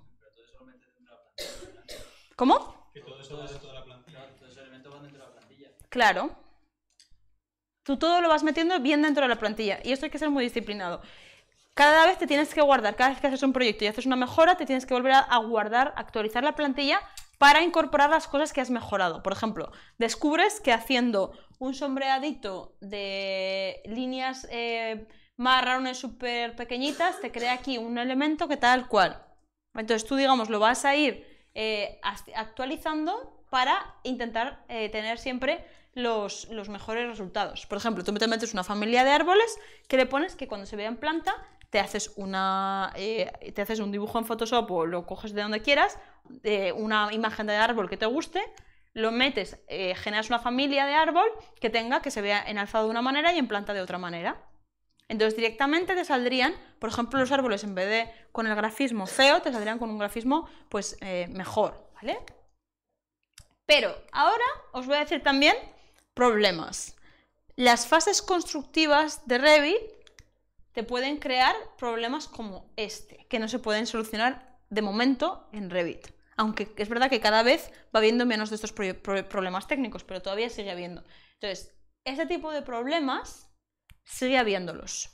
¿Cómo? Claro. Tú todo lo vas metiendo bien dentro de la plantilla. Y esto hay que ser muy disciplinado. Cada vez te tienes que guardar, cada vez que haces un proyecto y haces una mejora, te tienes que volver a, guardar, actualizar la plantilla para incorporar las cosas que has mejorado. Por ejemplo, descubres que haciendo un sombreadito de líneas eh, marrones súper pequeñitas, te crea aquí un elemento que tal cual. Entonces tú, digamos, lo vas a ir eh, actualizando para intentar eh, tener siempre los, mejores resultados. Por ejemplo, tú te metes una familia de árboles que le pones que cuando se vea en planta te haces, una, te haces un dibujo en Photoshop o lo coges de donde quieras una imagen de árbol que te guste, lo metes, eh, generas una familia de árbol que tenga que se vea en alzado de una manera y en planta de otra manera. Entonces directamente te saldrían, por ejemplo, los árboles en vez de con el grafismo feo, te saldrían con un grafismo pues eh, mejor, Pero ahora os voy a decir también problemas. Las fases constructivas de Revit te pueden crear problemas como este, que no se pueden solucionar de momento en Revit. Aunque es verdad que cada vez va habiendo menos de estos problemas técnicos, pero todavía sigue habiendo. Entonces, ese tipo de problemas sigue habiéndolos.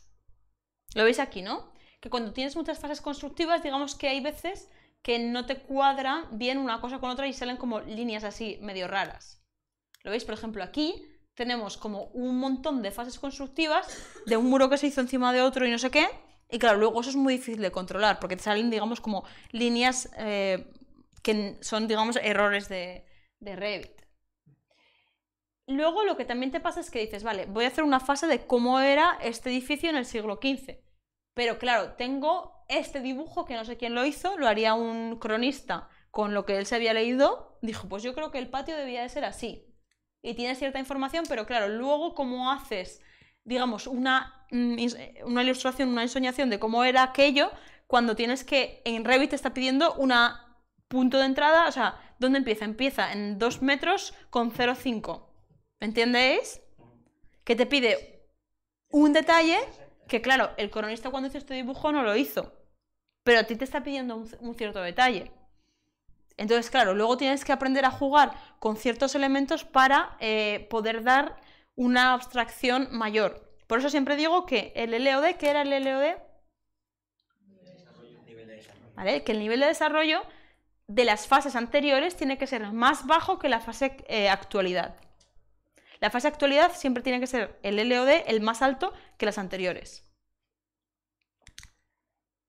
Lo veis aquí, ¿no? Que cuando tienes muchas fases constructivas, digamos que hay veces que no te cuadra bien una cosa con otra y salen como líneas así medio raras. ¿Lo veis? Por ejemplo, aquí tenemos como un montón de fases constructivas de un muro que se hizo encima de otro y no sé qué. Y claro, luego eso es muy difícil de controlar porque te salen, digamos, como líneas eh, que son, digamos, errores de, de Revit. Luego lo que también te pasa es que dices, vale, voy a hacer una fase de cómo era este edificio en el siglo XV. Pero claro, tengo este dibujo que no sé quién lo hizo, lo haría un cronista con lo que él se había leído, dijo, pues yo creo que el patio debía de ser así. Y tiene cierta información, pero claro, luego cómo haces, digamos, una, mm, una ilustración, una ensoñación de cómo era aquello, cuando tienes que, en Revit te está pidiendo una punto de entrada, o sea, ¿dónde empieza? Empieza en 2 metros con 0,5. ¿Me ¿entiendes? Que te pide un detalle que, claro, el coronista cuando hizo este dibujo no lo hizo, pero a ti te está pidiendo un, cierto detalle. Entonces, claro, luego tienes que aprender a jugar con ciertos elementos para eh, poder dar una abstracción mayor. Por eso siempre digo que el LOD, ¿qué era el LOD? Que el nivel de desarrollo de las fases anteriores tiene que ser más bajo que la fase eh, actualidad. La fase actualidad siempre tiene que ser el LOD el más alto que las anteriores.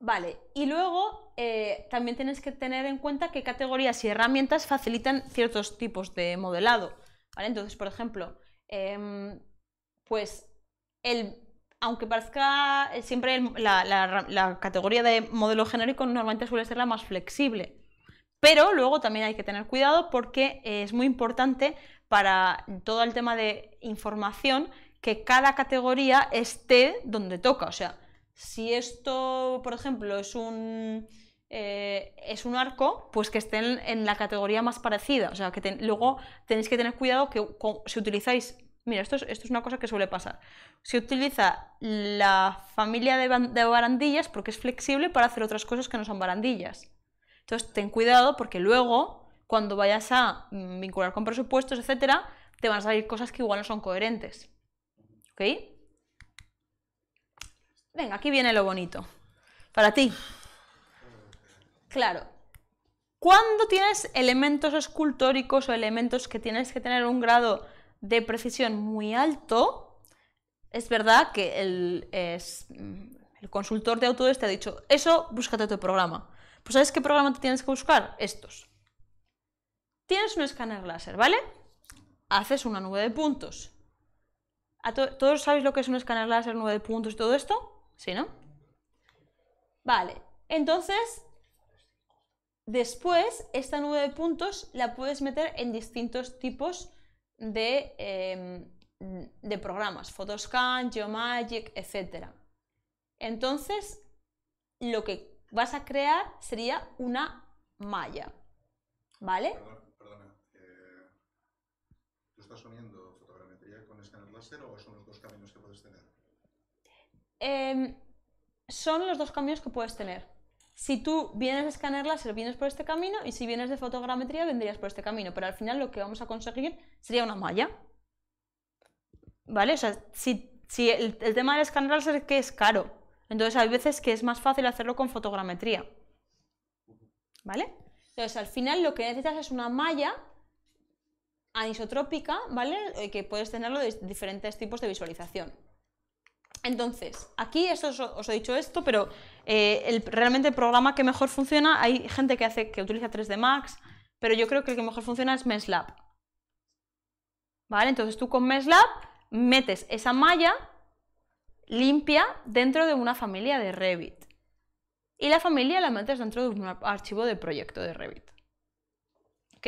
Vale, y luego eh, también tienes que tener en cuenta qué categorías y herramientas facilitan ciertos tipos de modelado. Entonces, por ejemplo, em, pues el, aunque parezca eh, siempre la categoría de modelo genérico normalmente suele ser la más flexible, pero luego también hay que tener cuidado porque eh, es muy importante para todo el tema de información que cada categoría esté donde toca. O sea, si esto, por ejemplo, es un, eh, es un arco, pues que estén en la categoría más parecida. O sea, que luego tenéis que tener cuidado que si utilizáis Mira, esto es, esto es, una cosa que suele pasar. Se utiliza la familia de, barandillas porque es flexible para hacer otras cosas que no son barandillas. Entonces, ten cuidado porque luego, cuando vayas a mm, vincular con presupuestos, etcétera, te van a salir cosas que igual no son coherentes. ¿Ok? Venga, aquí viene lo bonito. Para ti. Claro. Cuando tienes elementos escultóricos o elementos que tienes que tener un grado de precisión muy alto, es verdad que el, mm, consultor de autores te ha dicho, eso búscate tu programa. Pues, ¿sabes qué programa te tienes que buscar? Estos. Tienes un escáner láser, ¿vale? Haces una nube de puntos. ¿A ¿Todos sabéis lo que es un escáner láser, nube de puntos y todo esto? ¿Sí, no? Vale, entonces, después, esta nube de puntos la puedes meter en distintos tipos de, em, de programas, Photoscan, Geomagic, etc. Entonces, lo que vas a crear sería una malla. ¿Vale? perdona. Eh, ¿Tú estás uniendo fotogrametría con escáner láser o son los dos caminos que puedes tener? Em, son los dos caminos que puedes tener. Si tú vienes de escáner láser, vienes por este camino y si vienes de fotogrametría, vendrías por este camino. Pero al final lo que vamos a conseguir sería una malla. ¿Vale? O sea, si, el, el tema del escáner láser es que es caro entonces hay veces que es más fácil hacerlo con fotogrametría. ¿Vale? Entonces al final lo que necesitas es una malla anisotrópica, ¿vale? Eh, que puedes tenerlo de diferentes tipos de visualización. Entonces, aquí os, he dicho esto, pero eh, el, realmente el programa que mejor funciona, hay gente que, hace, que utiliza 3D Max, pero yo creo que el que mejor funciona es Meslab. ¿Vale? Entonces tú con Meslab metes esa malla limpia dentro de una familia de Revit. Y la familia la metes dentro de un archivo de proyecto de Revit. ¿Ok?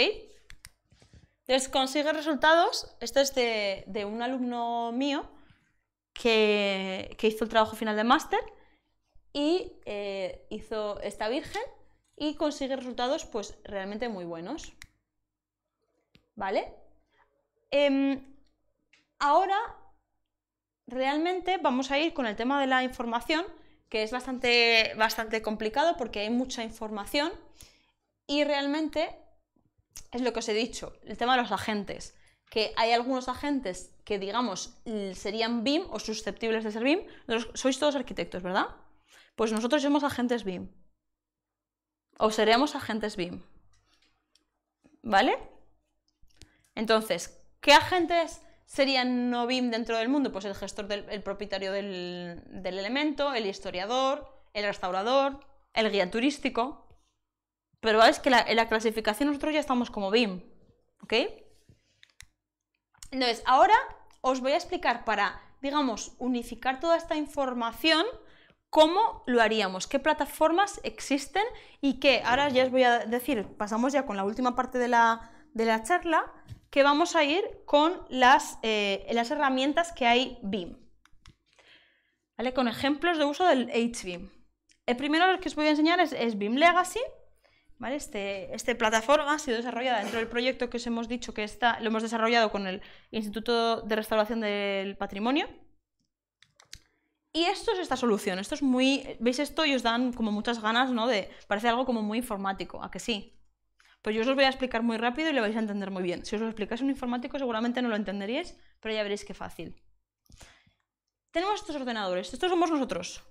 Entonces consigue resultados. Esto es de, un alumno mío que, hizo el trabajo final de máster y eh, hizo esta virgen y consigue resultados pues realmente muy buenos. ¿Vale? Em, ahora realmente vamos a ir con el tema de la información, que es bastante, bastante complicado porque hay mucha información y realmente es lo que os he dicho, el tema de los agentes, que hay algunos agentes que digamos serían BIM o susceptibles de ser BIM, sois todos arquitectos, ¿verdad? Pues nosotros somos agentes BIM o seremos agentes BIM, ¿vale? Entonces, ¿qué agentes no BIM dentro del mundo? Pues el gestor, del, el propietario del, elemento, el historiador, el restaurador, el guía turístico. Pero es que en la clasificación nosotros ya estamos como BIM, ¿ok? Entonces, ahora os voy a explicar para, digamos, unificar toda esta información, cómo lo haríamos, qué plataformas existen y qué. Ahora ya os voy a decir, pasamos ya con la última parte de la, de la charla, que vamos a ir con las, eh, las herramientas que hay BIM. ¿Vale? Con ejemplos de uso del HBIM. El primero que os voy a enseñar es, BIM Legacy. ¿Vale? Este, este, plataforma ha sido desarrollada dentro del proyecto que os hemos dicho que está, lo hemos desarrollado con el Instituto de Restauración del Patrimonio. Y esto es esta solución. Esto es muy. ¿Veis esto? Y os dan como muchas ganas, ¿no? De, parece algo como muy informático, ¿a que sí? Pues yo os voy a explicar muy rápido y lo vais a entender muy bien. Si os lo explicáis un informático seguramente no lo entenderíais, pero ya veréis qué fácil. Tenemos estos ordenadores, estos somos nosotros,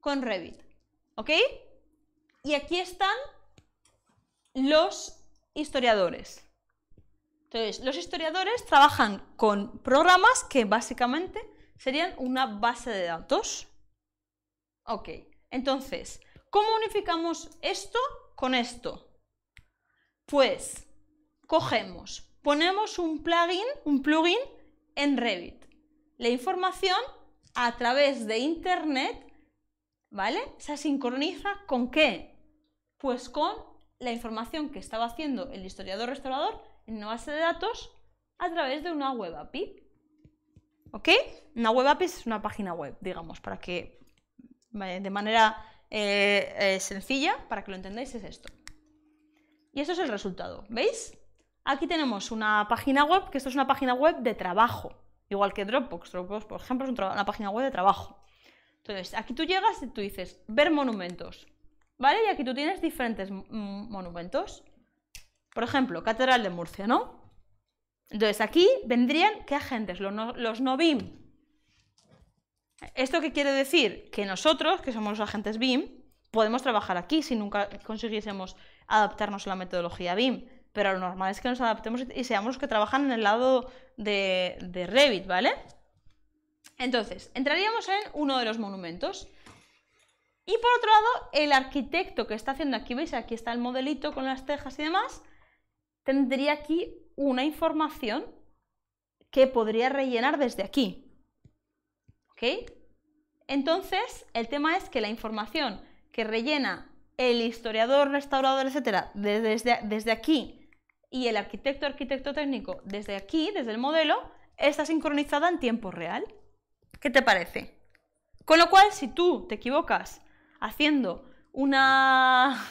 con Revit, ¿ok? Y aquí están los historiadores. Entonces, los historiadores trabajan con programas que básicamente serían una base de datos. Ok, entonces, ¿cómo unificamos esto con esto? Pues cogemos, ponemos un plugin, un plugin en Revit. La información a través de internet, ¿vale? Se sincroniza con qué? Pues con la información que estaba haciendo el historiador restaurador en una base de datos a través de una web API. ¿Ok? Una web API es una página web, digamos, para que de manera eh, eh, sencilla, para que lo entendáis, es esto. Y eso es el resultado, ¿veis? Aquí tenemos una página web, que esto es una página web de trabajo, igual que Dropbox. Dropbox, por ejemplo, es una página web de trabajo. Entonces, aquí tú llegas y tú dices, ver monumentos, ¿vale? Y aquí tú tienes diferentes monumentos. Por ejemplo, Catedral de Murcia, ¿no? Entonces, aquí vendrían, ¿qué agentes? Los, no, BIM. ¿Esto qué quiere decir? Que nosotros, que somos los agentes BIM, podemos trabajar aquí si nunca consiguiésemos adaptarnos a la metodología BIM, pero lo normal es que nos adaptemos y seamos los que trabajan en el lado de, de Revit, ¿vale? Entonces, entraríamos en uno de los monumentos. Y por otro lado, el arquitecto que está haciendo aquí, veis, aquí está el modelito con las tejas y demás, tendría aquí una información que podría rellenar desde aquí. ¿Ok? Entonces, el tema es que la información que rellena el historiador, restaurador, etcétera, desde, aquí, y el arquitecto, arquitecto técnico, desde aquí, desde el modelo, está sincronizada en tiempo real. ¿Qué te parece? Con lo cual, si tú te equivocas haciendo una,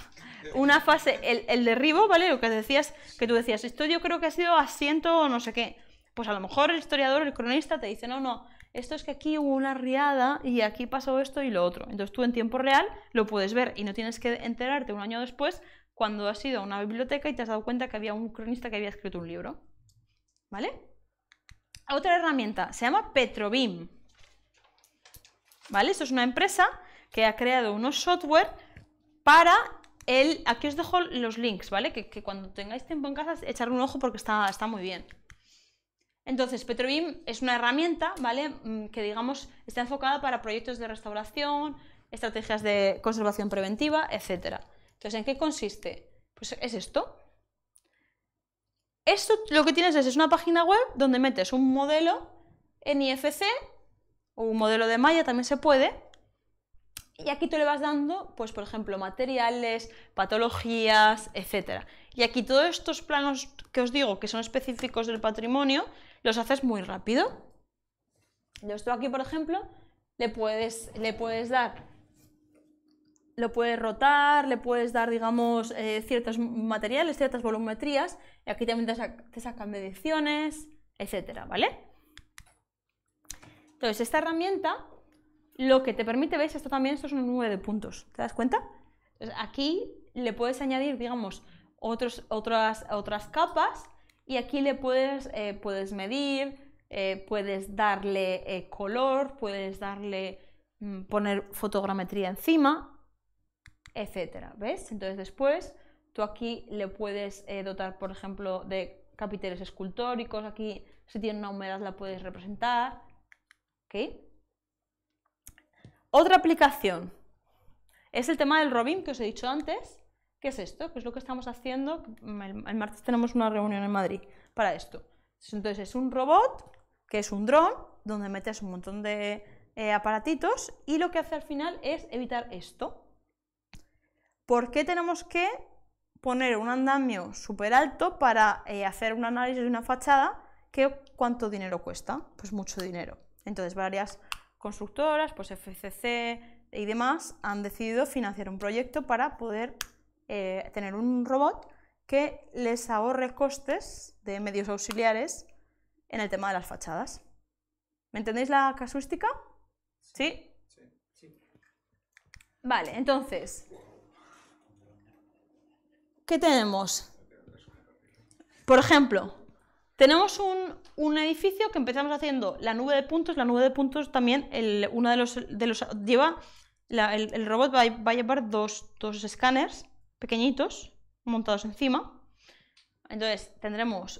una fase, el, el, derribo, ¿vale? Lo que decías, que tú decías, esto yo creo que ha sido asiento o no sé qué. Pues a lo mejor el historiador, el cronista te dice, no, no, esto es que aquí hubo una riada y aquí pasó esto y lo otro. Entonces tú en tiempo real lo puedes ver y no tienes que enterarte un año después cuando has ido a una biblioteca y te has dado cuenta que había un cronista que había escrito un libro. ¿Vale? Otra herramienta, se llama Petrobim. ¿Vale? Esto es una empresa que ha creado unos software para el... Aquí os dejo los links, ¿vale? Que, cuando tengáis tiempo en casa, echarle un ojo porque está muy bien. Entonces, Petrobim es una herramienta, ¿vale? Mm, que digamos está enfocada para proyectos de restauración, estrategias de conservación preventiva, etcétera. Entonces, ¿en qué consiste? Pues es esto. Esto lo que tienes es, una página web donde metes un modelo en IFC o un modelo de malla también se puede. Y aquí tú le vas dando, pues por ejemplo, materiales, patologías, etc. Y aquí todos estos planos que os digo, que son específicos del patrimonio, los haces muy rápido. yo estoy aquí, por ejemplo, le puedes, le puedes dar, lo puedes rotar, le puedes dar, digamos, eh, ciertos materiales, ciertas volumetrías, y aquí también te, sacan mediciones, etcétera, ¿vale? Entonces, esta herramienta lo que te permite, ¿veis? Esto también, es un nube de puntos, ¿te das cuenta? aquí le puedes añadir, digamos, otras, otras capas y aquí le puedes, eh, puedes medir, eh, puedes darle eh, color, puedes darle mm, poner fotogrametría encima, etcétera, ¿ves? Entonces después tú aquí le puedes dotar, por ejemplo, de capiteles escultóricos, aquí si tiene una humedad la puedes representar, Otra aplicación es el tema del robin que os he dicho antes, ¿Qué es esto? ¿Qué es lo que estamos haciendo? El, martes tenemos una reunión en Madrid para esto. Entonces es un robot, que es un dron, donde metes un montón de eh, aparatitos y lo que hace al final es evitar esto. ¿Por qué tenemos que poner un andamio súper alto para eh, hacer un análisis de una fachada? Que, ¿Cuánto dinero cuesta? Pues mucho dinero. Entonces varias constructoras, pues FCC y demás, han decidido financiar un proyecto para poder eh, tener un robot que les ahorre costes de medios auxiliares en el tema de las fachadas. ¿Me entendéis la casuística? ¿Sí? Vale, entonces, ¿qué tenemos? Por ejemplo, tenemos un, edificio que empezamos haciendo la nube de puntos. La nube de puntos también, el, uno de los, de los lleva, el, robot va, a llevar dos, dos escáneres pequeñitos montados encima. Entonces tendremos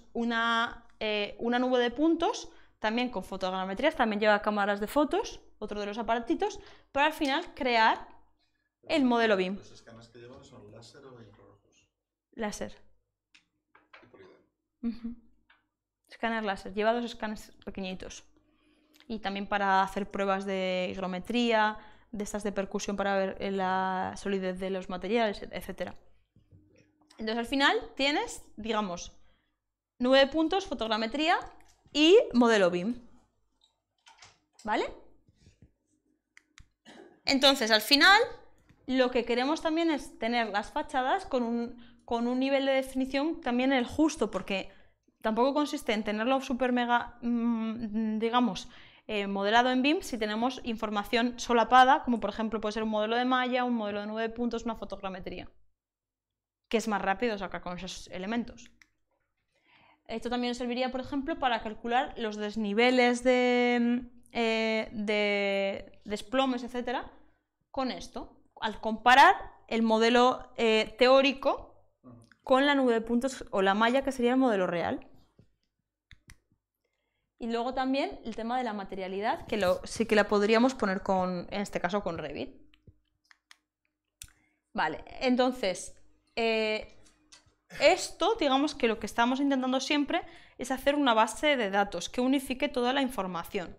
eh, una, nube de puntos, también con fotogrametrías, también lleva cámaras de fotos, otro de los aparatitos, para al final crear el modelo BIM. ¿Los escáneres que llevan son láser o infrarrojos? Láser. Escáner láser, lleva dos escáneres pequeñitos. Y también para hacer pruebas de hidrometría, de estas de percusión para ver eh, la solidez de los materiales, etc. Entonces al final tienes, digamos, nueve puntos, fotogrametría y modelo BIM. ¿Vale? Entonces al final lo que queremos también es tener las fachadas con un, con un nivel de definición también el justo, porque tampoco consiste en tenerlo súper mega, mm, digamos, eh, modelado en BIM si tenemos información solapada, como por ejemplo puede ser un modelo de malla, un modelo de nube de puntos, una fotogrametría, que es más rápido sacar con esos elementos. Esto también serviría, por ejemplo, para calcular los desniveles de, mm, eh, desplomes, etcétera, con esto, al comparar el modelo eh, teórico con la nube de puntos o la malla, que sería el modelo real. Y luego también el tema de la materialidad, que sí que la podríamos poner con, en este caso con Revit. Vale, entonces, eh, esto, digamos que lo que estamos intentando siempre es hacer una base de datos que unifique toda la información.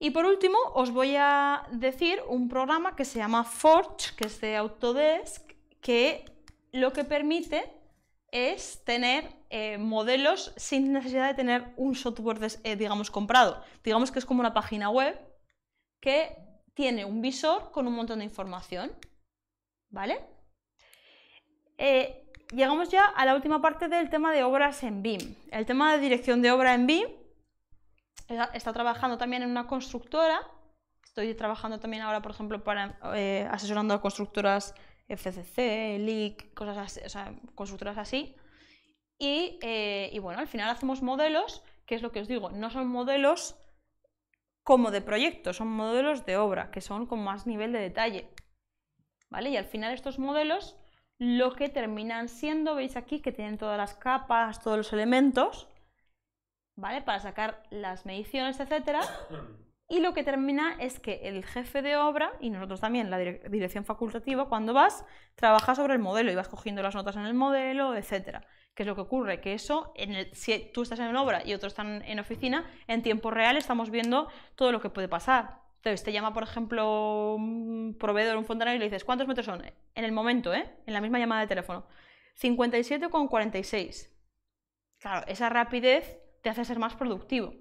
Y por último, os voy a decir un programa que se llama Forge, que es de Autodesk, que lo que permite es tener eh, modelos sin necesidad de tener un software, eh, digamos, comprado. Digamos que es como una página web que tiene un visor con un montón de información, ¿vale? Eh, llegamos ya a la última parte del tema de obras en BIM. El tema de dirección de obra en BIM está trabajando también en una constructora. Estoy trabajando también ahora, por ejemplo, para asesorando a constructoras FCC, LIC, cosas así, o sea, así. Y, eh, y bueno, al final hacemos modelos, que es lo que os digo, no son modelos como de proyecto, son modelos de obra, que son con más nivel de detalle. ¿Vale? Y al final estos modelos lo que terminan siendo, veis aquí que tienen todas las capas, todos los elementos, ¿vale? Para sacar las mediciones, etcétera, [coughs] y lo que termina es que el jefe de obra y nosotros también, la dirección facultativa, cuando vas, trabaja sobre el modelo y vas cogiendo las notas en el modelo, etcétera. ¿Qué es lo que ocurre? Que eso, en si tú estás en obra y otros están en oficina, en tiempo real estamos viendo todo lo que puede pasar. Entonces te llama, por ejemplo, un proveedor, un fontanero y le dices, ¿cuántos metros son? En el momento, ¿eh? En la misma llamada de teléfono. 57,46. Claro, esa rapidez te hace ser más productivo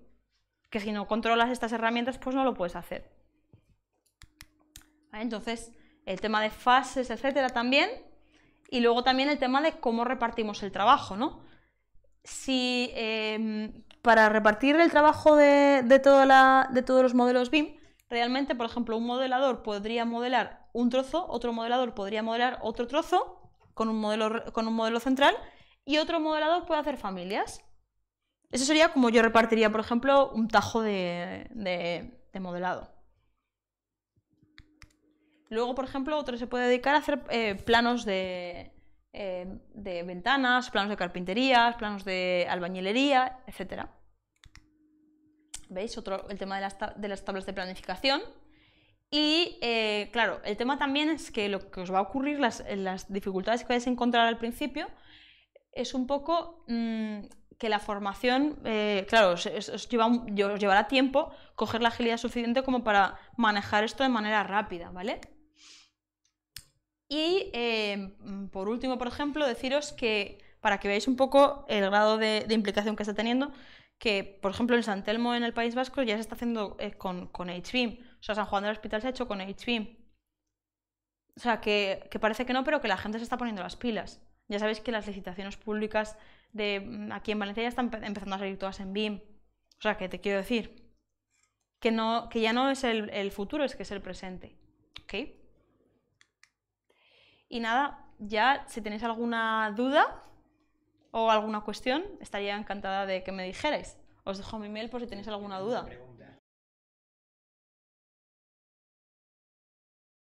que si no controlas estas herramientas, pues no lo puedes hacer. Entonces, el tema de fases, etcétera, también. Y luego también el tema de cómo repartimos el trabajo, ¿no? Si em, para repartir el trabajo de, de todos los modelos BIM, realmente, por ejemplo, un modelador podría modelar un trozo, otro modelador podría modelar otro trozo con un modelo, con un modelo central y otro modelador puede hacer familias. Eso sería como yo repartiría, por ejemplo, un tajo de, modelado. Luego, por ejemplo, otro se puede dedicar a hacer eh, planos eh, de, ventanas, planos de carpinterías, planos de albañilería, etc. ¿Veis? Otro, el tema de las, tablas de planificación. Y eh, claro, el tema también es que lo que os va a ocurrir, las, dificultades que vais a encontrar al principio, es un poco mm, que la formación, eh, claro, os, llevará tiempo coger la agilidad suficiente como para manejar esto de manera rápida, ¿vale? Y em, por último, por ejemplo, deciros que, para que veáis un poco el grado de, implicación que está teniendo, que, por ejemplo, en San Telmo, en el País Vasco, ya se está haciendo eh, con, con HBIM. O sea, San Juan del Hospital se ha hecho con HBIM. O sea, que parece que no, pero que la gente se está poniendo las pilas. Ya sabéis que las licitaciones públicas de mm, aquí en Valencia ya están empezando a salir todas en BIM. O sea, que te quiero decir que, no, que ya no es el, futuro, es que es el presente. Y nada, ya si tenéis alguna duda o alguna cuestión, estaría encantada de que me dijerais. Os dejo mi mail por si tenéis alguna duda.